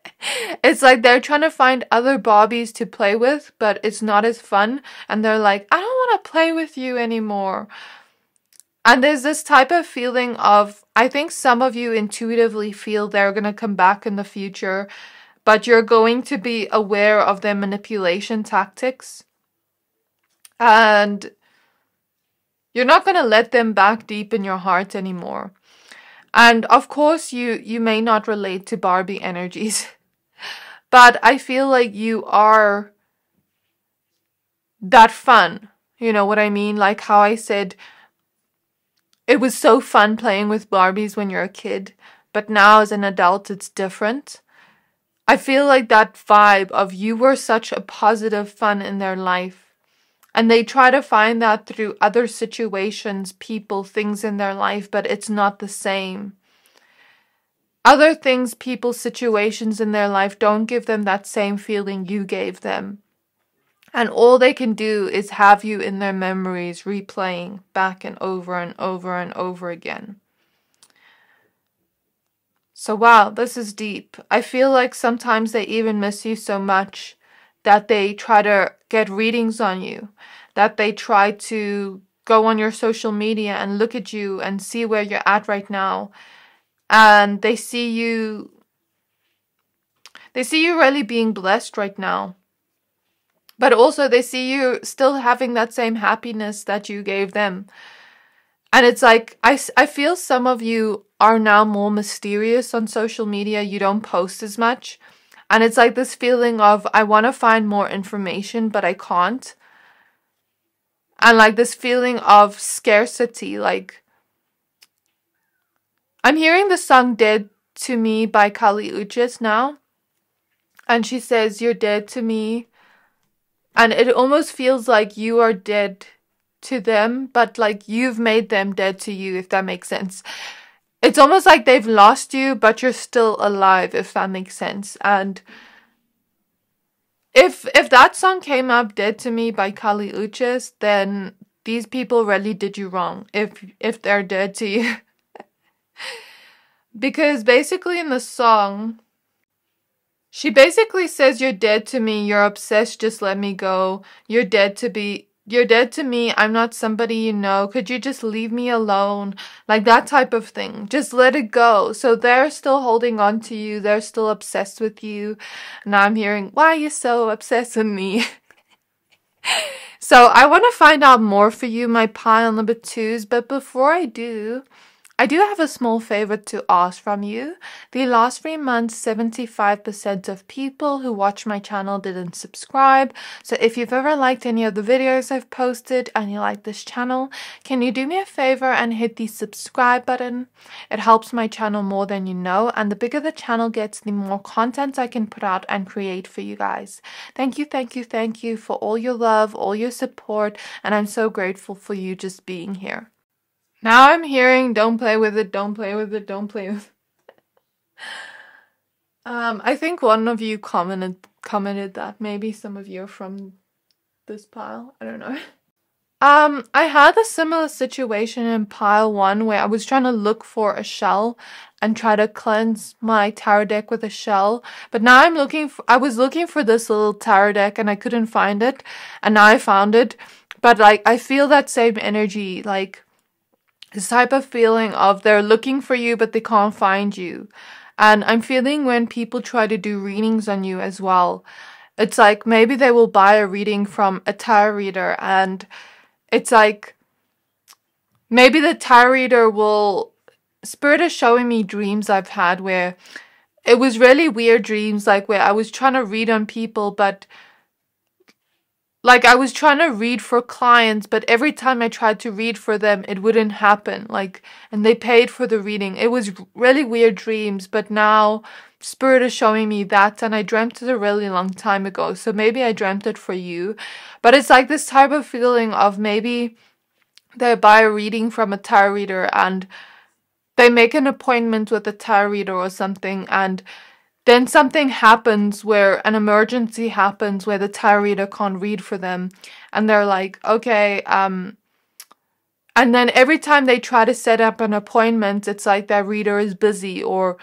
it's like they're trying to find other Bobbies to play with, but it's not as fun. And they're like, I don't want to play with you anymore. And there's this type of feeling of, I think some of you intuitively feel they're going to come back in the future, but you're going to be aware of their manipulation tactics. And you're not going to let them back deep in your heart anymore. And of course, you, you may not relate to Barbie energies, but I feel like you are that fun. You know what I mean? Like how I said, it was so fun playing with Barbies when you're a kid, but now as an adult, it's different. I feel like that vibe of you were such a positive fun in their life and they try to find that through other situations, people, things in their life, but it's not the same. Other things, people, situations in their life don't give them that same feeling you gave them. And all they can do is have you in their memories replaying back and over and over and over again. So, wow, this is deep. I feel like sometimes they even miss you so much that they try to get readings on you, that they try to go on your social media and look at you and see where you're at right now. And they see you they see you really being blessed right now. But also they see you still having that same happiness that you gave them. And it's like I I feel some of you are now more mysterious on social media. You don't post as much and it's like this feeling of I want to find more information, but I can't. And like this feeling of scarcity, like I'm hearing the song Dead to Me by Kali Uchis now. And she says, You're dead to me. And it almost feels like you are dead to them, but like you've made them dead to you, if that makes sense it's almost like they've lost you, but you're still alive, if that makes sense. And if if that song came up "Dead to Me" by Kali Uchis, then these people really did you wrong. If if they're dead to you, because basically in the song, she basically says, "You're dead to me. You're obsessed. Just let me go. You're dead to be you're dead to me. I'm not somebody you know. Could you just leave me alone? Like that type of thing. Just let it go. So they're still holding on to you. They're still obsessed with you. And I'm hearing, why are you so obsessed with me? so I want to find out more for you, my pile number twos. But before I do, I do have a small favor to ask from you. The last three months, 75% of people who watch my channel didn't subscribe. So if you've ever liked any of the videos I've posted and you like this channel, can you do me a favor and hit the subscribe button? It helps my channel more than you know. And the bigger the channel gets, the more content I can put out and create for you guys. Thank you, thank you, thank you for all your love, all your support. And I'm so grateful for you just being here. Now I'm hearing don't play with it, don't play with it, don't play with it. um, I think one of you commented commented that maybe some of you are from this pile. I don't know. Um, I had a similar situation in pile one where I was trying to look for a shell and try to cleanse my tarot deck with a shell. But now I'm looking for, I was looking for this little tarot deck and I couldn't find it. And now I found it. But like, I feel that same energy. Like, this type of feeling of they're looking for you but they can't find you. And I'm feeling when people try to do readings on you as well. It's like maybe they will buy a reading from a tarot reader and it's like maybe the tarot reader will spirit is showing me dreams I've had where it was really weird dreams like where I was trying to read on people but like I was trying to read for clients, but every time I tried to read for them, it wouldn't happen. Like, and they paid for the reading. It was really weird dreams, but now Spirit is showing me that, and I dreamt it a really long time ago. So maybe I dreamt it for you, but it's like this type of feeling of maybe they buy a reading from a tarot reader and they make an appointment with a tarot reader or something, and then something happens where an emergency happens where the tarot reader can't read for them and they're like okay um and then every time they try to set up an appointment it's like their reader is busy or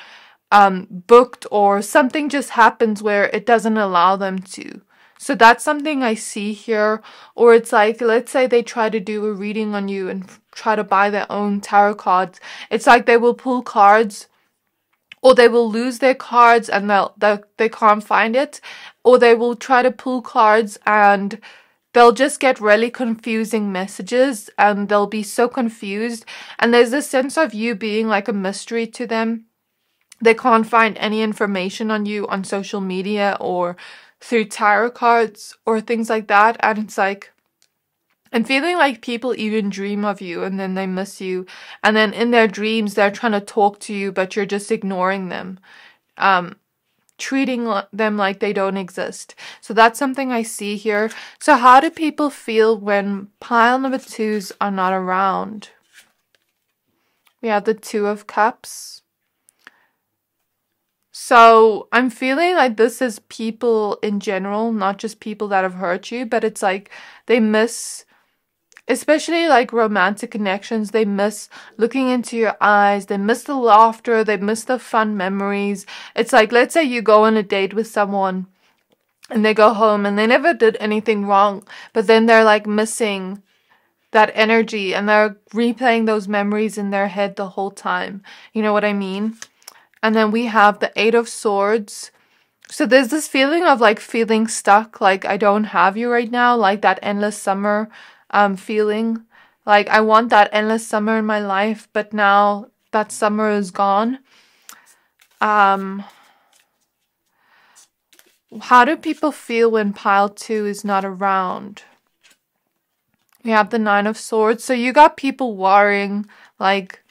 um, booked or something just happens where it doesn't allow them to so that's something i see here or it's like let's say they try to do a reading on you and try to buy their own tarot cards it's like they will pull cards or they will lose their cards and they'll, they'll they can't find it or they will try to pull cards and they'll just get really confusing messages and they'll be so confused and there's this sense of you being like a mystery to them they can't find any information on you on social media or through tarot cards or things like that and it's like and feeling like people even dream of you and then they miss you. And then in their dreams, they're trying to talk to you, but you're just ignoring them, um, treating them like they don't exist. So that's something I see here. So, how do people feel when pile number twos are not around? We have the Two of Cups. So I'm feeling like this is people in general, not just people that have hurt you, but it's like they miss especially like romantic connections, they miss looking into your eyes, they miss the laughter, they miss the fun memories. It's like, let's say you go on a date with someone and they go home and they never did anything wrong, but then they're like missing that energy and they're replaying those memories in their head the whole time. You know what I mean? And then we have the Eight of Swords. So there's this feeling of like feeling stuck, like I don't have you right now, like that endless summer um, feeling. Like, I want that endless summer in my life, but now that summer is gone. Um, how do people feel when pile two is not around? We have the nine of swords. So you got people worrying, like,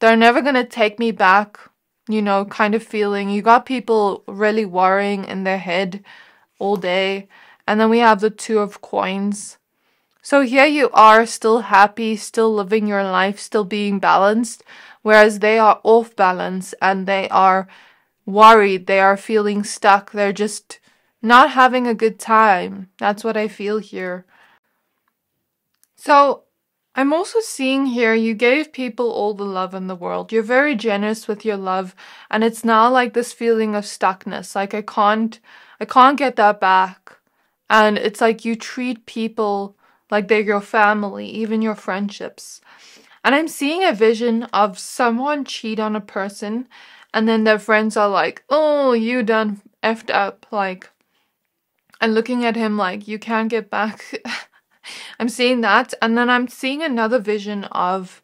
they're never going to take me back, you know, kind of feeling. You got people really worrying in their head all day. And then we have the two of coins. So here you are, still happy, still living your life, still being balanced, whereas they are off balance and they are worried, they are feeling stuck, they're just not having a good time. That's what I feel here. So I'm also seeing here you gave people all the love in the world. You're very generous with your love and it's now like this feeling of stuckness. Like I can't I can't get that back. And it's like you treat people like they're your family, even your friendships. And I'm seeing a vision of someone cheat on a person and then their friends are like, oh, you done effed up, like, and looking at him like, you can't get back. I'm seeing that. And then I'm seeing another vision of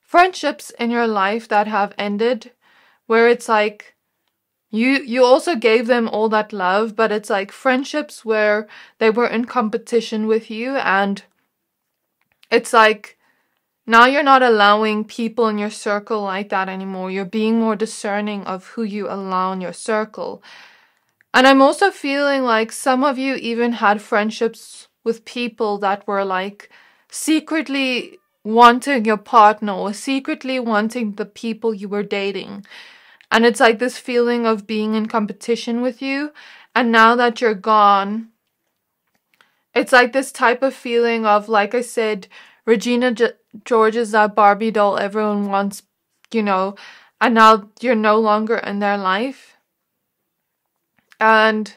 friendships in your life that have ended where it's like, you you also gave them all that love but it's like friendships where they were in competition with you and it's like now you're not allowing people in your circle like that anymore you're being more discerning of who you allow in your circle and i'm also feeling like some of you even had friendships with people that were like secretly wanting your partner or secretly wanting the people you were dating and it's like this feeling of being in competition with you. And now that you're gone, it's like this type of feeling of, like I said, Regina G- George is that Barbie doll everyone wants, you know, and now you're no longer in their life. And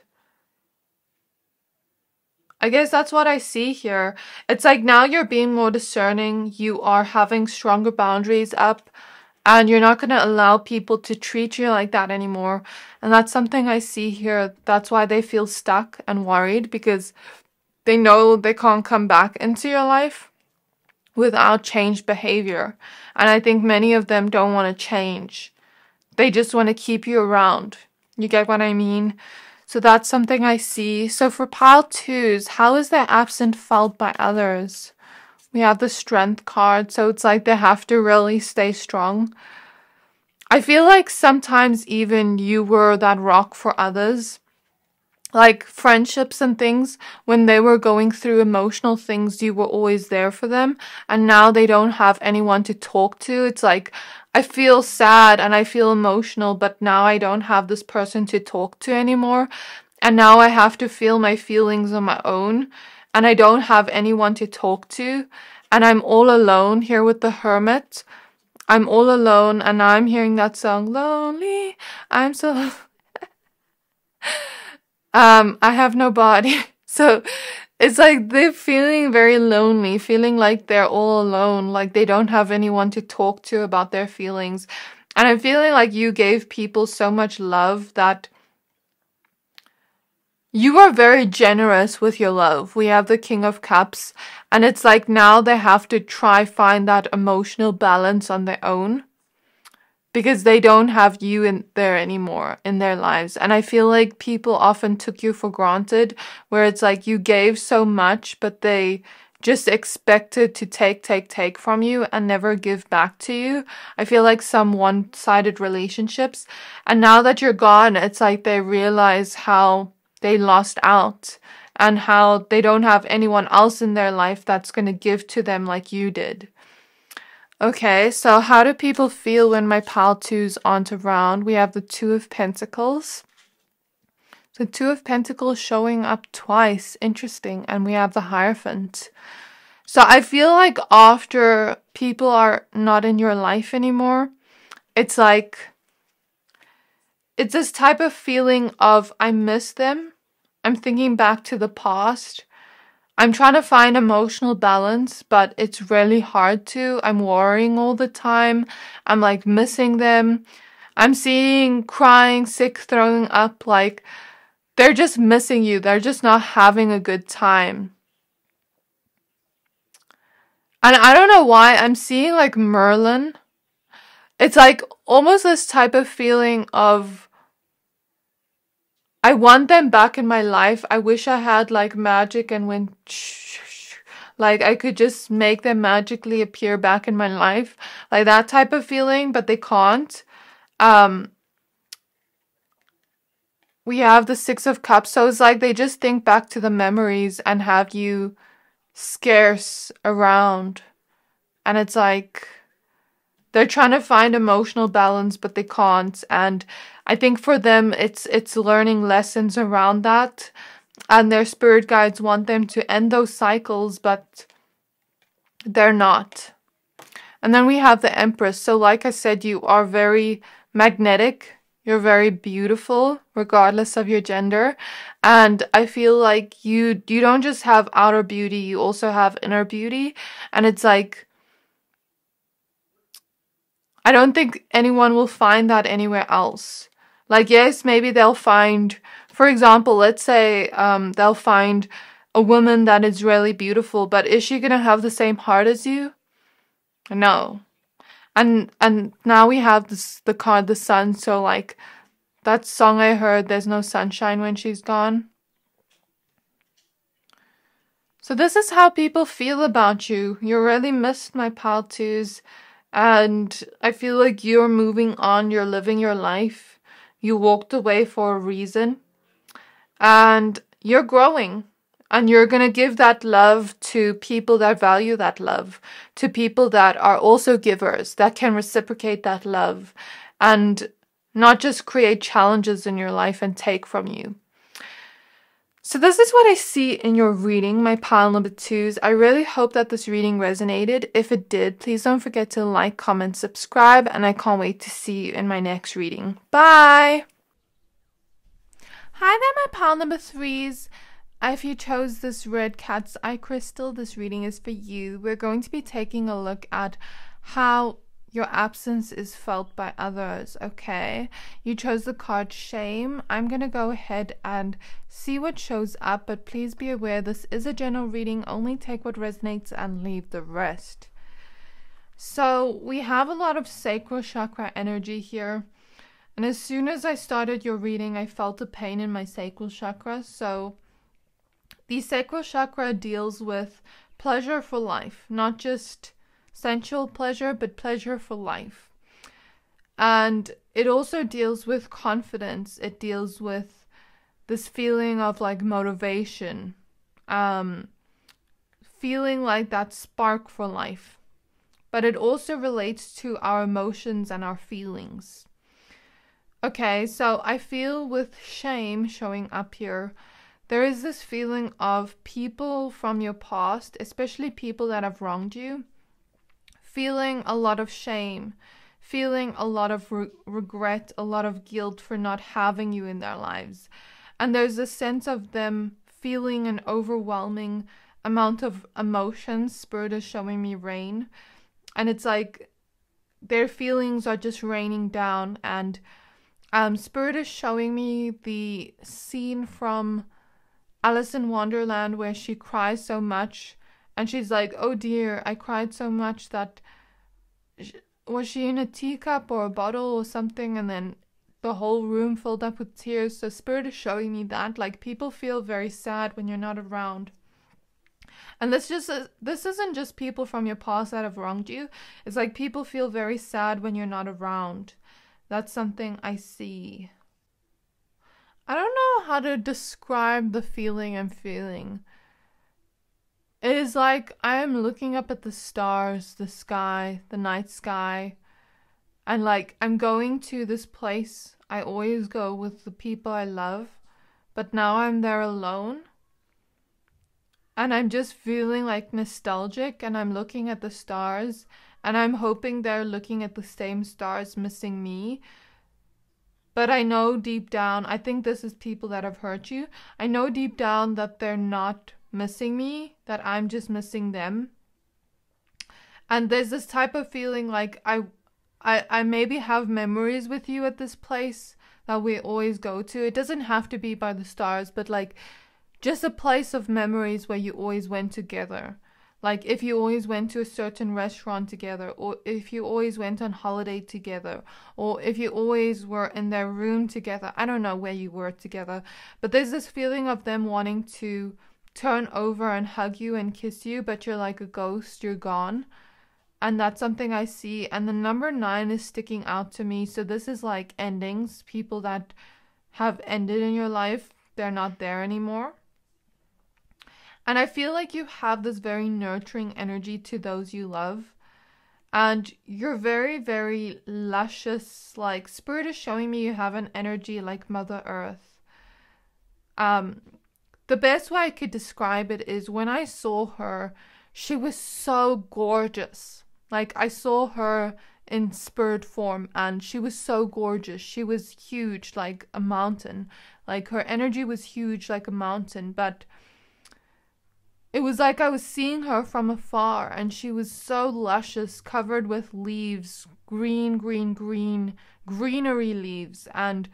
I guess that's what I see here. It's like now you're being more discerning, you are having stronger boundaries up and you're not going to allow people to treat you like that anymore. And that's something I see here. That's why they feel stuck and worried because they know they can't come back into your life without changed behavior. And I think many of them don't want to change. They just want to keep you around. You get what I mean? So that's something I see. So for pile twos, how is their absence felt by others? We have the strength card, so it's like they have to really stay strong. I feel like sometimes even you were that rock for others. Like friendships and things, when they were going through emotional things, you were always there for them. And now they don't have anyone to talk to. It's like, I feel sad and I feel emotional, but now I don't have this person to talk to anymore. And now I have to feel my feelings on my own and I don't have anyone to talk to and I'm all alone here with the hermit. I'm all alone and I'm hearing that song, Lonely, I'm so. um, I have no body. So it's like they're feeling very lonely, feeling like they're all alone, like they don't have anyone to talk to about their feelings. And I'm feeling like you gave people so much love that you are very generous with your love. We have the King of Cups, and it's like now they have to try find that emotional balance on their own because they don't have you in there anymore in their lives. And I feel like people often took you for granted, where it's like you gave so much, but they just expected to take, take, take from you and never give back to you. I feel like some one sided relationships. And now that you're gone, it's like they realize how they lost out and how they don't have anyone else in their life that's going to give to them like you did. Okay, so how do people feel when my pile twos aren't around? We have the two of pentacles. The two of pentacles showing up twice. Interesting. And we have the Hierophant. So I feel like after people are not in your life anymore, it's like it's this type of feeling of I miss them. I'm thinking back to the past. I'm trying to find emotional balance, but it's really hard to. I'm worrying all the time. I'm like missing them. I'm seeing crying, sick, throwing up. Like they're just missing you. They're just not having a good time. And I don't know why I'm seeing like Merlin. It's like almost this type of feeling of I want them back in my life. I wish I had like magic and when like I could just make them magically appear back in my life. Like that type of feeling, but they can't. Um we have the six of cups so it's like they just think back to the memories and have you scarce around and it's like they're trying to find emotional balance but they can't and I think for them it's it's learning lessons around that and their spirit guides want them to end those cycles but they're not. And then we have the Empress. So like I said you are very magnetic. You're very beautiful regardless of your gender and I feel like you you don't just have outer beauty, you also have inner beauty and it's like I don't think anyone will find that anywhere else. Like, yes, maybe they'll find, for example, let's say um, they'll find a woman that is really beautiful, but is she gonna have the same heart as you? No. And and now we have this the card the sun, so like that song I heard, There's No Sunshine When She's Gone. So this is how people feel about you. You really missed my pal twos and I feel like you're moving on, you're living your life. You walked away for a reason and you're growing and you're going to give that love to people that value that love, to people that are also givers, that can reciprocate that love and not just create challenges in your life and take from you. So this is what I see in your reading, my pile number twos. I really hope that this reading resonated. If it did, please don't forget to like, comment, subscribe, and I can't wait to see you in my next reading. Bye! Hi there, my pile number threes. If you chose this red cat's eye crystal, this reading is for you. We're going to be taking a look at how your absence is felt by others, okay? You chose the card shame. I'm going to go ahead and see what shows up, but please be aware this is a general reading. Only take what resonates and leave the rest. So we have a lot of sacral chakra energy here. And as soon as I started your reading, I felt a pain in my sacral chakra. So the sacral chakra deals with pleasure for life, not just sensual pleasure, but pleasure for life. And it also deals with confidence, it deals with this feeling of like motivation, um, feeling like that spark for life. But it also relates to our emotions and our feelings. Okay, so I feel with shame showing up here, there is this feeling of people from your past, especially people that have wronged you, feeling a lot of shame, feeling a lot of re- regret, a lot of guilt for not having you in their lives. And there's a sense of them feeling an overwhelming amount of emotions. Spirit is showing me rain. And it's like their feelings are just raining down. And um, Spirit is showing me the scene from Alice in Wonderland where she cries so much and she's like, oh dear, I cried so much that. She, was she in a teacup or a bottle or something? And then the whole room filled up with tears. So, Spirit is showing me that. Like, people feel very sad when you're not around. And this just uh, this isn't just people from your past that have wronged you. It's like people feel very sad when you're not around. That's something I see. I don't know how to describe the feeling I'm feeling. It is like I am looking up at the stars, the sky, the night sky, and like I'm going to this place I always go with the people I love, but now I'm there alone. And I'm just feeling like nostalgic, and I'm looking at the stars, and I'm hoping they're looking at the same stars, missing me. But I know deep down, I think this is people that have hurt you. I know deep down that they're not missing me, that I'm just missing them. And there's this type of feeling like I I, I maybe have memories with you at this place that we always go to. It doesn't have to be by the stars, but like just a place of memories where you always went together. Like if you always went to a certain restaurant together, or if you always went on holiday together, or if you always were in their room together. I don't know where you were together, but there's this feeling of them wanting to turn over and hug you and kiss you, but you're like a ghost, you're gone. And that's something I see. And the number nine is sticking out to me. So this is like endings, people that have ended in your life, they're not there anymore. And I feel like you have this very nurturing energy to those you love. And you're very, very luscious. Like, Spirit is showing me you have an energy like Mother Earth. Um, the best way I could describe it is when I saw her, she was so gorgeous. Like I saw her in spirit form and she was so gorgeous. She was huge like a mountain. Like her energy was huge like a mountain, but it was like I was seeing her from afar and she was so luscious, covered with leaves, green, green, green, greenery leaves and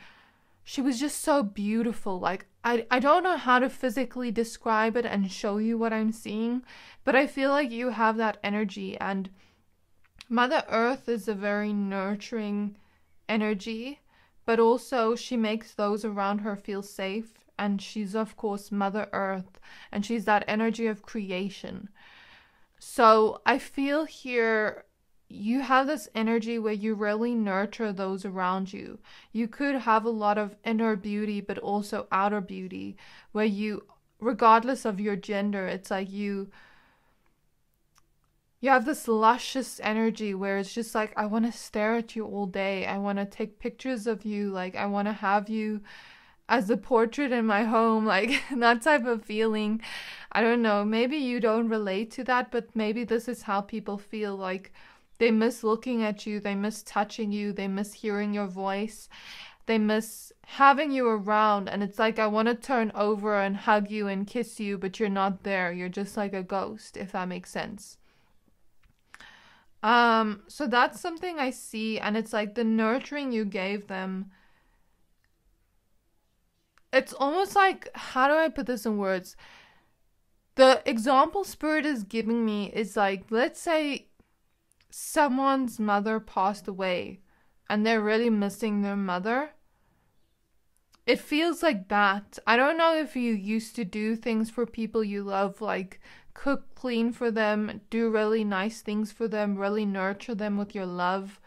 she was just so beautiful. Like I, I don't know how to physically describe it and show you what I'm seeing, but I feel like you have that energy. And Mother Earth is a very nurturing energy, but also she makes those around her feel safe. And she's, of course, Mother Earth, and she's that energy of creation. So I feel here you have this energy where you really nurture those around you. You could have a lot of inner beauty, but also outer beauty, where you, regardless of your gender, it's like you. You have this luscious energy where it's just like, I want to stare at you all day. I want to take pictures of you. Like, I want to have you as a portrait in my home, like that type of feeling. I don't know. Maybe you don't relate to that, but maybe this is how people feel like they miss looking at you, they miss touching you, they miss hearing your voice, they miss having you around. And it's like, I want to turn over and hug you and kiss you, but you're not there. You're just like a ghost, if that makes sense. Um, so that's something I see, and it's like the nurturing you gave them. It's almost like, how do I put this in words? The example spirit is giving me is like, let's say someone's mother passed away and they're really missing their mother, it feels like that. I don't know if you used to do things for people you love, like cook clean for them, do really nice things for them, really nurture them with your love.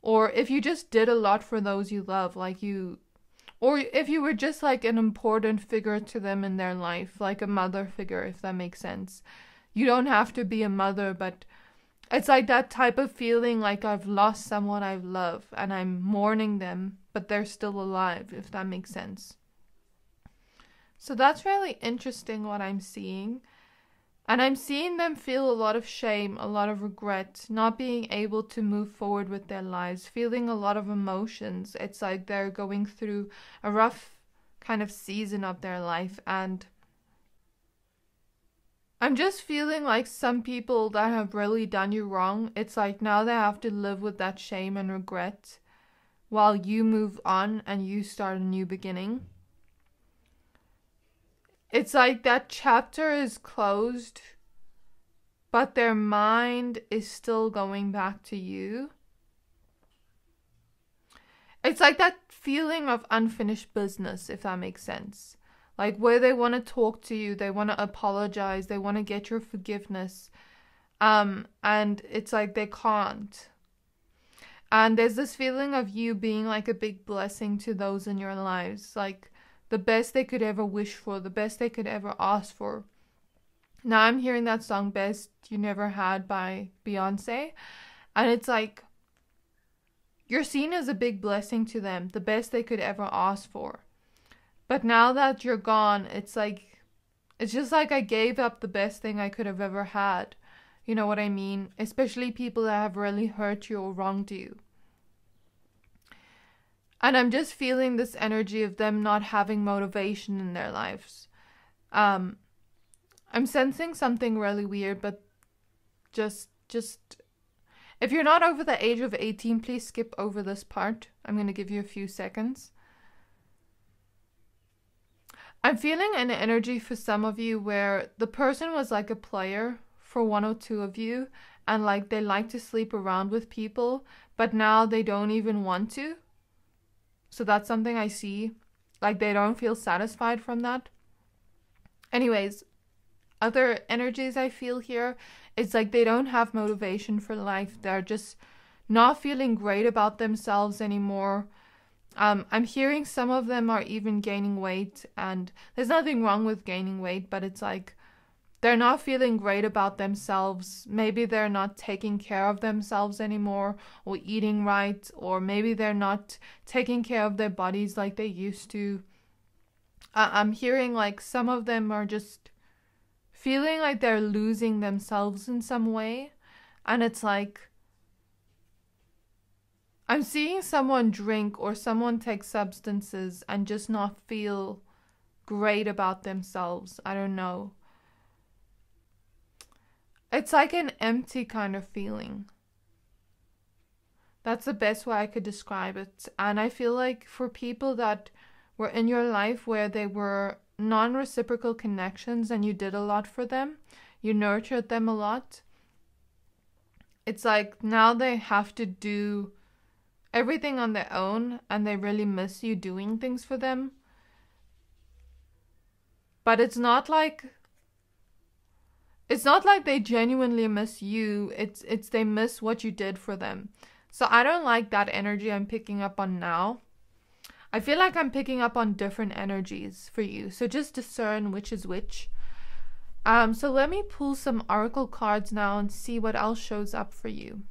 Or if you just did a lot for those you love, like you or if you were just like an important figure to them in their life, like a mother figure, if that makes sense. You don't have to be a mother, but it's like that type of feeling like I've lost someone I love and I'm mourning them, but they're still alive, if that makes sense. So that's really interesting what I'm seeing. And I'm seeing them feel a lot of shame, a lot of regret, not being able to move forward with their lives, feeling a lot of emotions. It's like they're going through a rough kind of season of their life and I'm just feeling like some people that have really done you wrong, it's like now they have to live with that shame and regret while you move on and you start a new beginning. It's like that chapter is closed, but their mind is still going back to you. It's like that feeling of unfinished business, if that makes sense. Like where they want to talk to you, they want to apologize, they want to get your forgiveness. Um, and it's like they can't. And there's this feeling of you being like a big blessing to those in your lives, like the best they could ever wish for, the best they could ever ask for. Now I'm hearing that song Best You Never Had by Beyonce, and it's like you're seen as a big blessing to them, the best they could ever ask for. But now that you're gone, it's like, it's just like I gave up the best thing I could have ever had. You know what I mean? Especially people that have really hurt you or wronged you. And I'm just feeling this energy of them not having motivation in their lives. Um, I'm sensing something really weird, but just, just if you're not over the age of 18, please skip over this part. I'm going to give you a few seconds. I'm feeling an energy for some of you where the person was like a player for one or two of you, and like they like to sleep around with people, but now they don't even want to. So that's something I see. Like they don't feel satisfied from that. Anyways, other energies I feel here, it's like they don't have motivation for life. They're just not feeling great about themselves anymore. Um, I'm hearing some of them are even gaining weight, and there's nothing wrong with gaining weight, but it's like they're not feeling great about themselves. Maybe they're not taking care of themselves anymore or eating right, or maybe they're not taking care of their bodies like they used to. I- I'm hearing like some of them are just feeling like they're losing themselves in some way, and it's like I'm seeing someone drink or someone take substances and just not feel great about themselves. I don't know. It's like an empty kind of feeling. That's the best way I could describe it. And I feel like for people that were in your life where they were non reciprocal connections and you did a lot for them, you nurtured them a lot. It's like now they have to do everything on their own and they really miss you doing things for them. But it's not like it's not like they genuinely miss you. It's it's they miss what you did for them. So I don't like that energy I'm picking up on now. I feel like I'm picking up on different energies for you. So just discern which is which. Um, so let me pull some oracle cards now and see what else shows up for you.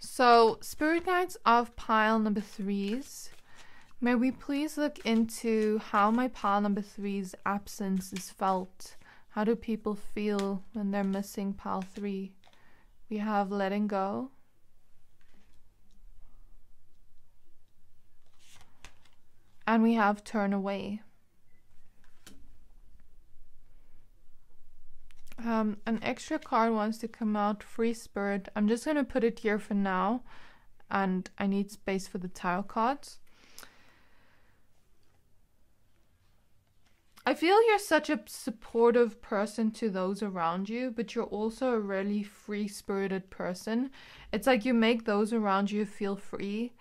So, Spirit Guides of pile number threes. May we please look into how my pile number three's absence is felt. How do people feel when they're missing pile three? We have letting go. And we have turn away. Um, an extra card wants to come out, Free Spirit. I'm just going to put it here for now. And I need space for the tile cards. I feel you're such a supportive person to those around you, but you're also a really free spirited person. It's like you make those around you feel free.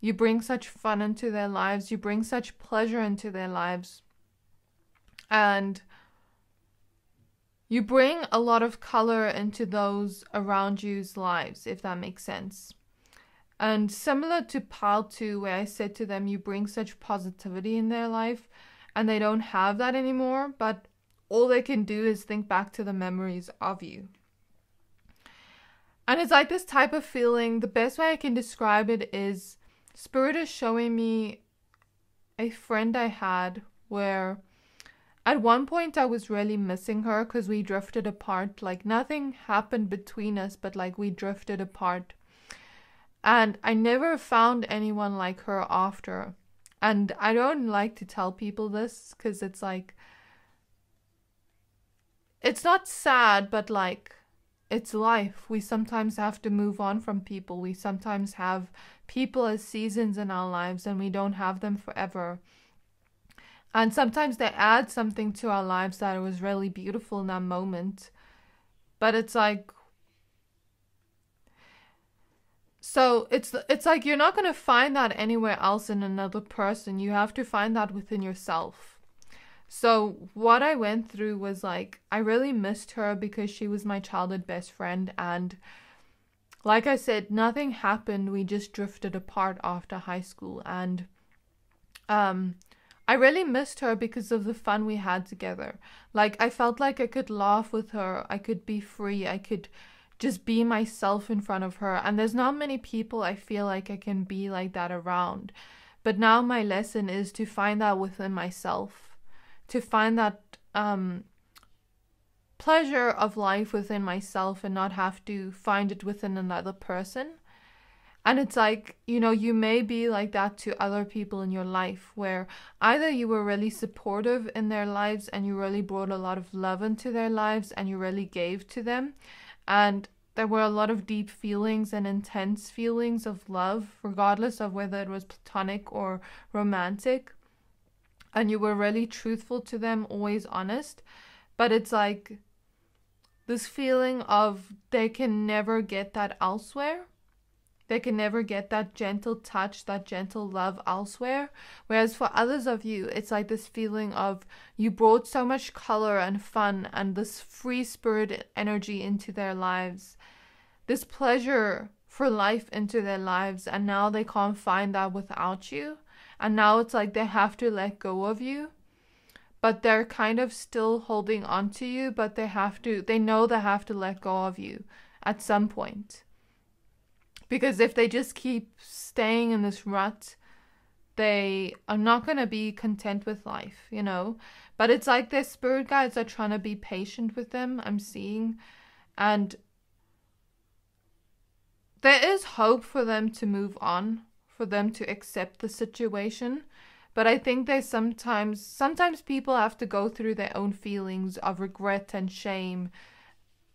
You bring such fun into their lives, you bring such pleasure into their lives. And you bring a lot of color into those around you's lives, if that makes sense. And similar to pile two, where I said to them, you bring such positivity in their life, and they don't have that anymore, but all they can do is think back to the memories of you. And it's like this type of feeling. The best way I can describe it is Spirit is showing me a friend I had where at one point, I was really missing her because we drifted apart. Like nothing happened between us, but like we drifted apart. And I never found anyone like her after. And I don't like to tell people this because it's like, it's not sad, but like, it's life. We sometimes have to move on from people. We sometimes have people as seasons in our lives and we don't have them forever. And sometimes they add something to our lives that was really beautiful in that moment. But it's like so it's it's like you're not going to find that anywhere else in another person. You have to find that within yourself. So what I went through was like I really missed her because she was my childhood best friend and like I said, nothing happened. We just drifted apart after high school and um I really missed her because of the fun we had together. Like, I felt like I could laugh with her, I could be free, I could just be myself in front of her. And there's not many people I feel like I can be like that around. But now my lesson is to find that within myself, to find that um, pleasure of life within myself and not have to find it within another person. And it's like, you know, you may be like that to other people in your life where either you were really supportive in their lives and you really brought a lot of love into their lives and you really gave to them. And there were a lot of deep feelings and intense feelings of love, regardless of whether it was platonic or romantic. And you were really truthful to them, always honest. But it's like this feeling of they can never get that elsewhere they can never get that gentle touch, that gentle love elsewhere. Whereas for others of you, it's like this feeling of you brought so much color and fun and this free spirit energy into their lives, this pleasure for life into their lives, and now they can't find that without you. And now it's like they have to let go of you but they're kind of still holding on to you, but they have to, they know they have to let go of you at some point. Because if they just keep staying in this rut, they are not going to be content with life, you know? But it's like their spirit guides are trying to be patient with them, I'm seeing. And there is hope for them to move on, for them to accept the situation. But I think they sometimes, sometimes people have to go through their own feelings of regret and shame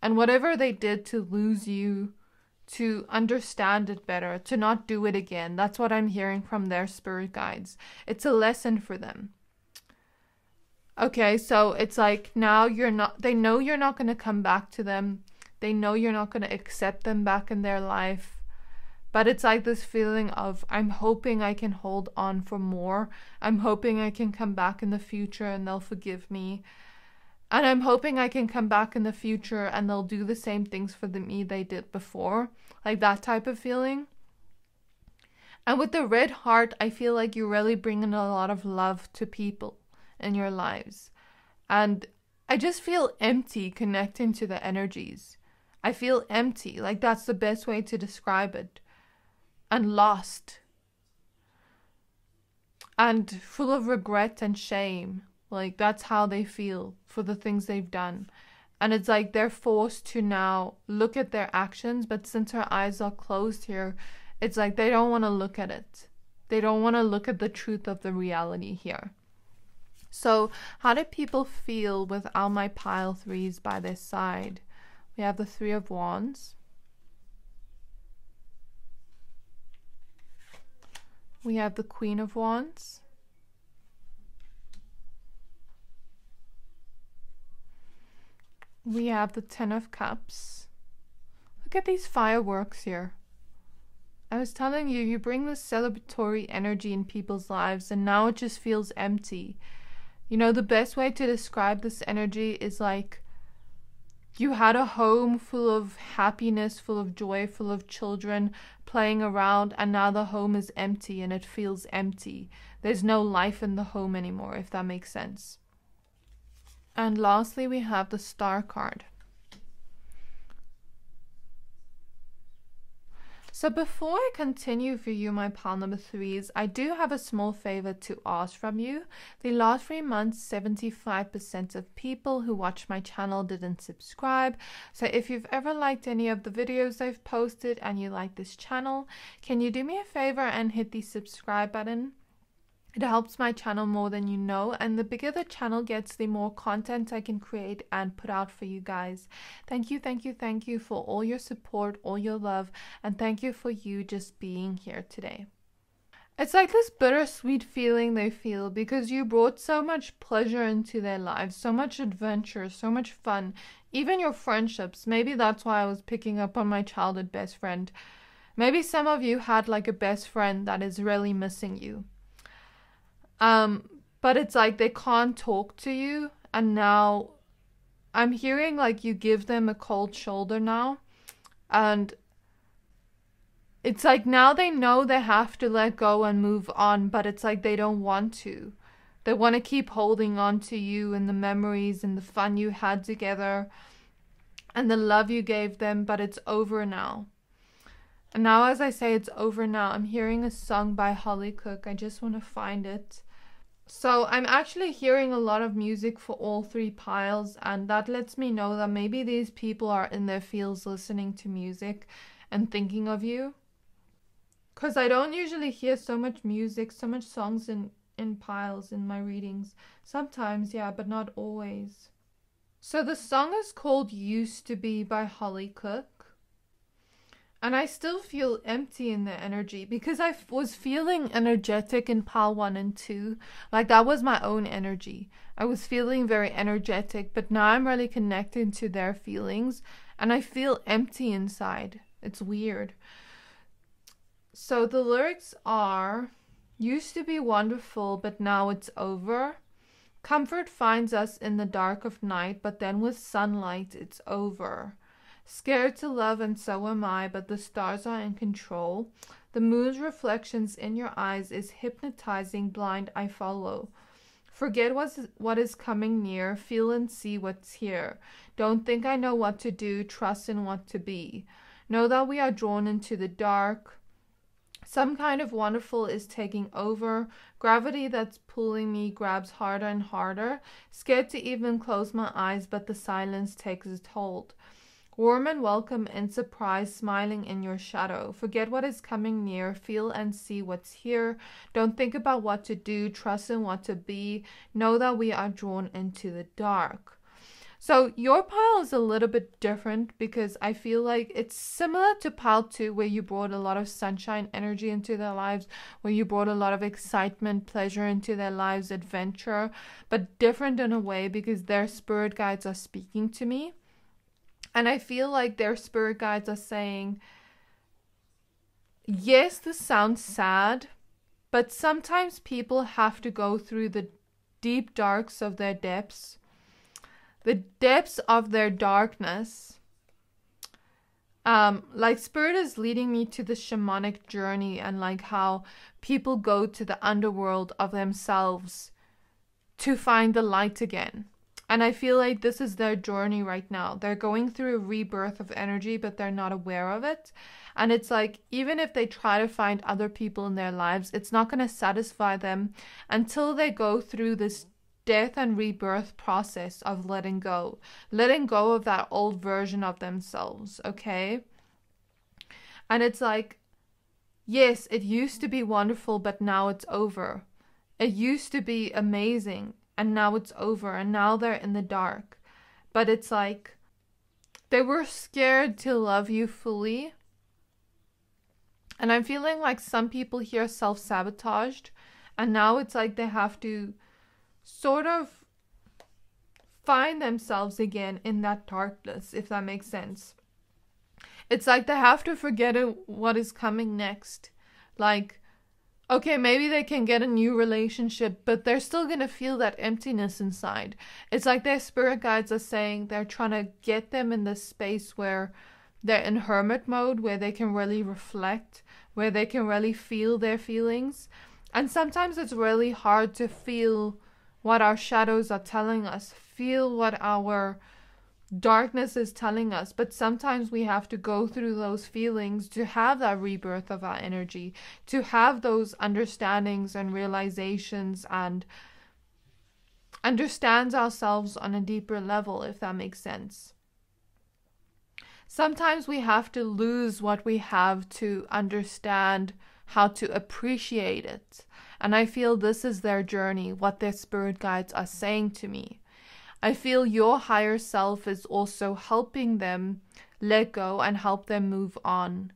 and whatever they did to lose you to understand it better, to not do it again. That's what I'm hearing from their spirit guides. It's a lesson for them. Okay, so it's like now you're not, they know you're not going to come back to them. They know you're not going to accept them back in their life. But it's like this feeling of, I'm hoping I can hold on for more. I'm hoping I can come back in the future and they'll forgive me. And I'm hoping I can come back in the future and they'll do the same things for the me they did before. Like that type of feeling. And with the red heart, I feel like you really bring in a lot of love to people in your lives. And I just feel empty connecting to the energies. I feel empty. Like that's the best way to describe it. And lost. And full of regret and shame. Like that's how they feel for the things they've done. And it's like they're forced to now look at their actions, but since her eyes are closed here, it's like they don't want to look at it. They don't want to look at the truth of the reality here. So, how do people feel with all my pile threes by their side? We have the Three of Wands. We have the Queen of Wands. We have the Ten of Cups. Look at these fireworks here. I was telling you, you bring this celebratory energy in people's lives, and now it just feels empty. You know, the best way to describe this energy is like you had a home full of happiness, full of joy, full of children playing around, and now the home is empty and it feels empty. There's no life in the home anymore, if that makes sense. And lastly, we have the star card. So before I continue for you my pile number threes, I do have a small favor to ask from you. The last three months, 75% of people who watch my channel didn't subscribe. So if you've ever liked any of the videos I've posted and you like this channel, can you do me a favor and hit the subscribe button? It helps my channel more than you know, and the bigger the channel gets, the more content I can create and put out for you guys. Thank you, thank you, thank you for all your support, all your love, and thank you for you just being here today. It's like this bittersweet feeling they feel because you brought so much pleasure into their lives, so much adventure, so much fun, even your friendships. Maybe that's why I was picking up on my childhood best friend. Maybe some of you had like a best friend that is really missing you. Um, but it's like they can't talk to you, and now I'm hearing like you give them a cold shoulder now, and it's like now they know they have to let go and move on, but it's like they don't want to. They want to keep holding on to you and the memories and the fun you had together and the love you gave them, but it's over now. And now, as I say, it's over now. I'm hearing a song by Holly Cook. I just want to find it. So I'm actually hearing a lot of music for all three piles, and that lets me know that maybe these people are in their fields listening to music and thinking of you. Because I don't usually hear so much music, so much songs in, in piles in my readings. Sometimes, yeah, but not always. So the song is called Used to Be by Holly Cook. And I still feel empty in the energy because I was feeling energetic in pile one and two. Like that was my own energy. I was feeling very energetic, but now I'm really connected to their feelings and I feel empty inside. It's weird. So the lyrics are used to be wonderful, but now it's over. Comfort finds us in the dark of night, but then with sunlight, it's over. Scared to love, and so am I, but the stars are in control. The moon's reflections in your eyes is hypnotizing, blind I follow. Forget what's, what is coming near, feel and see what's here. Don't think I know what to do, trust in what to be. Know that we are drawn into the dark. Some kind of wonderful is taking over. Gravity that's pulling me grabs harder and harder. Scared to even close my eyes, but the silence takes its hold. Warm and welcome in surprise smiling in your shadow. Forget what is coming near, feel and see what's here. Don't think about what to do, trust in what to be. Know that we are drawn into the dark. So your pile is a little bit different because I feel like it's similar to pile two, where you brought a lot of sunshine energy into their lives, where you brought a lot of excitement, pleasure into their lives, adventure, but different in a way because their spirit guides are speaking to me and I feel like their spirit guides are saying, yes, this sounds sad, but sometimes people have to go through the deep darks of their depths, the depths of their darkness. Um, like spirit is leading me to the shamanic journey and like how people go to the underworld of themselves to find the light again. And I feel like this is their journey right now. They're going through a rebirth of energy, but they're not aware of it. And it's like, even if they try to find other people in their lives, it's not going to satisfy them until they go through this death and rebirth process of letting go, letting go of that old version of themselves, okay? And it's like, yes, it used to be wonderful, but now it's over. It used to be amazing, and now it's over and now they're in the dark. But it's like they were scared to love you fully. And I'm feeling like some people here self sabotaged, and now it's like they have to sort of find themselves again in that darkness, if that makes sense. It's like they have to forget what is coming next. Like, okay, maybe they can get a new relationship, but they're still going to feel that emptiness inside. It's like their spirit guides are saying they're trying to get them in this space where they're in hermit mode, where they can really reflect, where they can really feel their feelings. And sometimes it's really hard to feel what our shadows are telling us, feel what our darkness is telling us, but sometimes we have to go through those feelings to have that rebirth of our energy, to have those understandings and realizations and understands ourselves on a deeper level if that makes sense. Sometimes we have to lose what we have to understand how to appreciate it. And I feel this is their journey, what their spirit guides are saying to me I feel your higher self is also helping them let go and help them move on.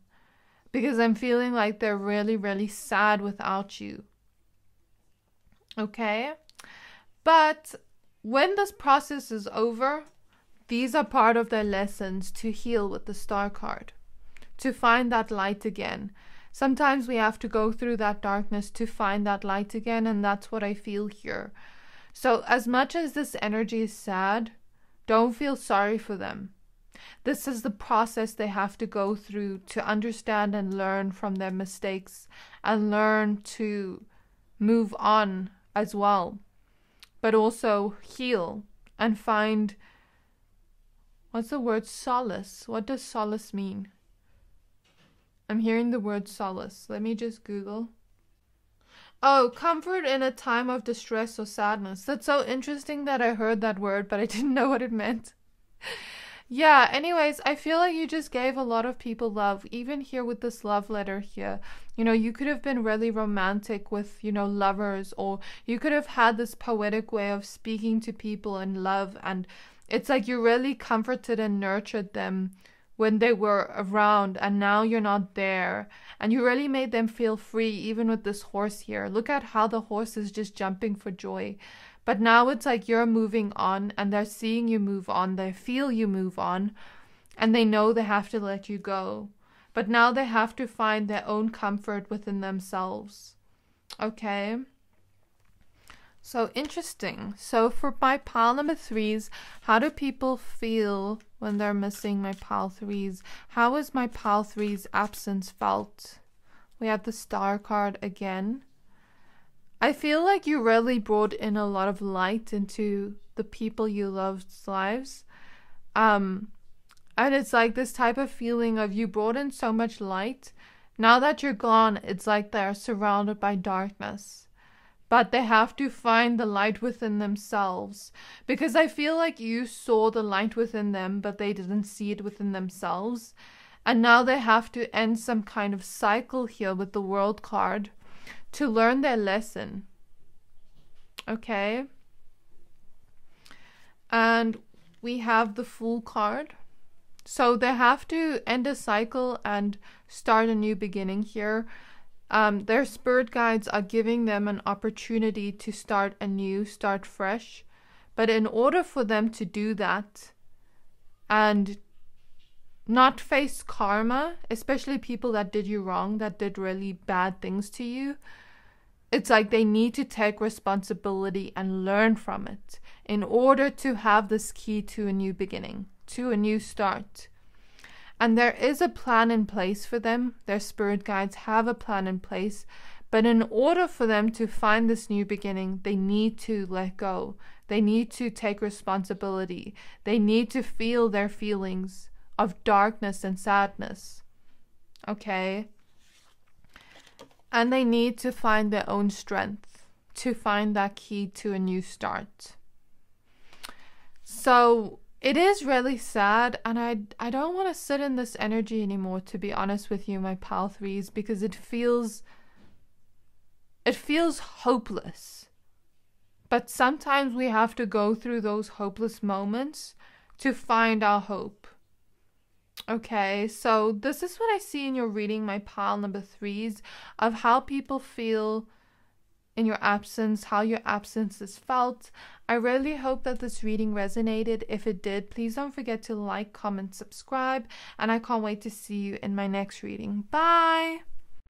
Because I'm feeling like they're really, really sad without you. Okay? But when this process is over, these are part of their lessons to heal with the star card, to find that light again. Sometimes we have to go through that darkness to find that light again, and that's what I feel here. So, as much as this energy is sad, don't feel sorry for them. This is the process they have to go through to understand and learn from their mistakes and learn to move on as well, but also heal and find what's the word solace? What does solace mean? I'm hearing the word solace. Let me just Google. Oh, comfort in a time of distress or sadness. That's so interesting that I heard that word, but I didn't know what it meant. yeah, anyways, I feel like you just gave a lot of people love, even here with this love letter here. You know, you could have been really romantic with, you know, lovers, or you could have had this poetic way of speaking to people in love, and it's like you really comforted and nurtured them when they were around and now you're not there. And you really made them feel free, even with this horse here. Look at how the horse is just jumping for joy. But now it's like you're moving on and they're seeing you move on, they feel you move on, and they know they have to let you go. But now they have to find their own comfort within themselves. Okay? So interesting. So for my pile number threes, how do people feel when they're missing my pile threes? How is my pile threes absence felt? We have the star card again. I feel like you really brought in a lot of light into the people you loved's lives. Um, and it's like this type of feeling of you brought in so much light. Now that you're gone, it's like they're surrounded by darkness but they have to find the light within themselves because I feel like you saw the light within them, but they didn't see it within themselves. And now they have to end some kind of cycle here with the world card to learn their lesson. Okay. And we have the Fool card. So they have to end a cycle and start a new beginning here. Um, their spirit guides are giving them an opportunity to start anew, start fresh. But in order for them to do that and not face karma, especially people that did you wrong, that did really bad things to you, it's like they need to take responsibility and learn from it in order to have this key to a new beginning, to a new start. And there is a plan in place for them. Their spirit guides have a plan in place. But in order for them to find this new beginning, they need to let go. They need to take responsibility. They need to feel their feelings of darkness and sadness. Okay? And they need to find their own strength to find that key to a new start. So it is really sad and i i don't want to sit in this energy anymore to be honest with you my pal threes because it feels it feels hopeless but sometimes we have to go through those hopeless moments to find our hope okay so this is what i see in your reading my pile number threes of how people feel in your absence, how your absence is felt. I really hope that this reading resonated. If it did, please don't forget to like, comment, subscribe, and I can't wait to see you in my next reading. Bye!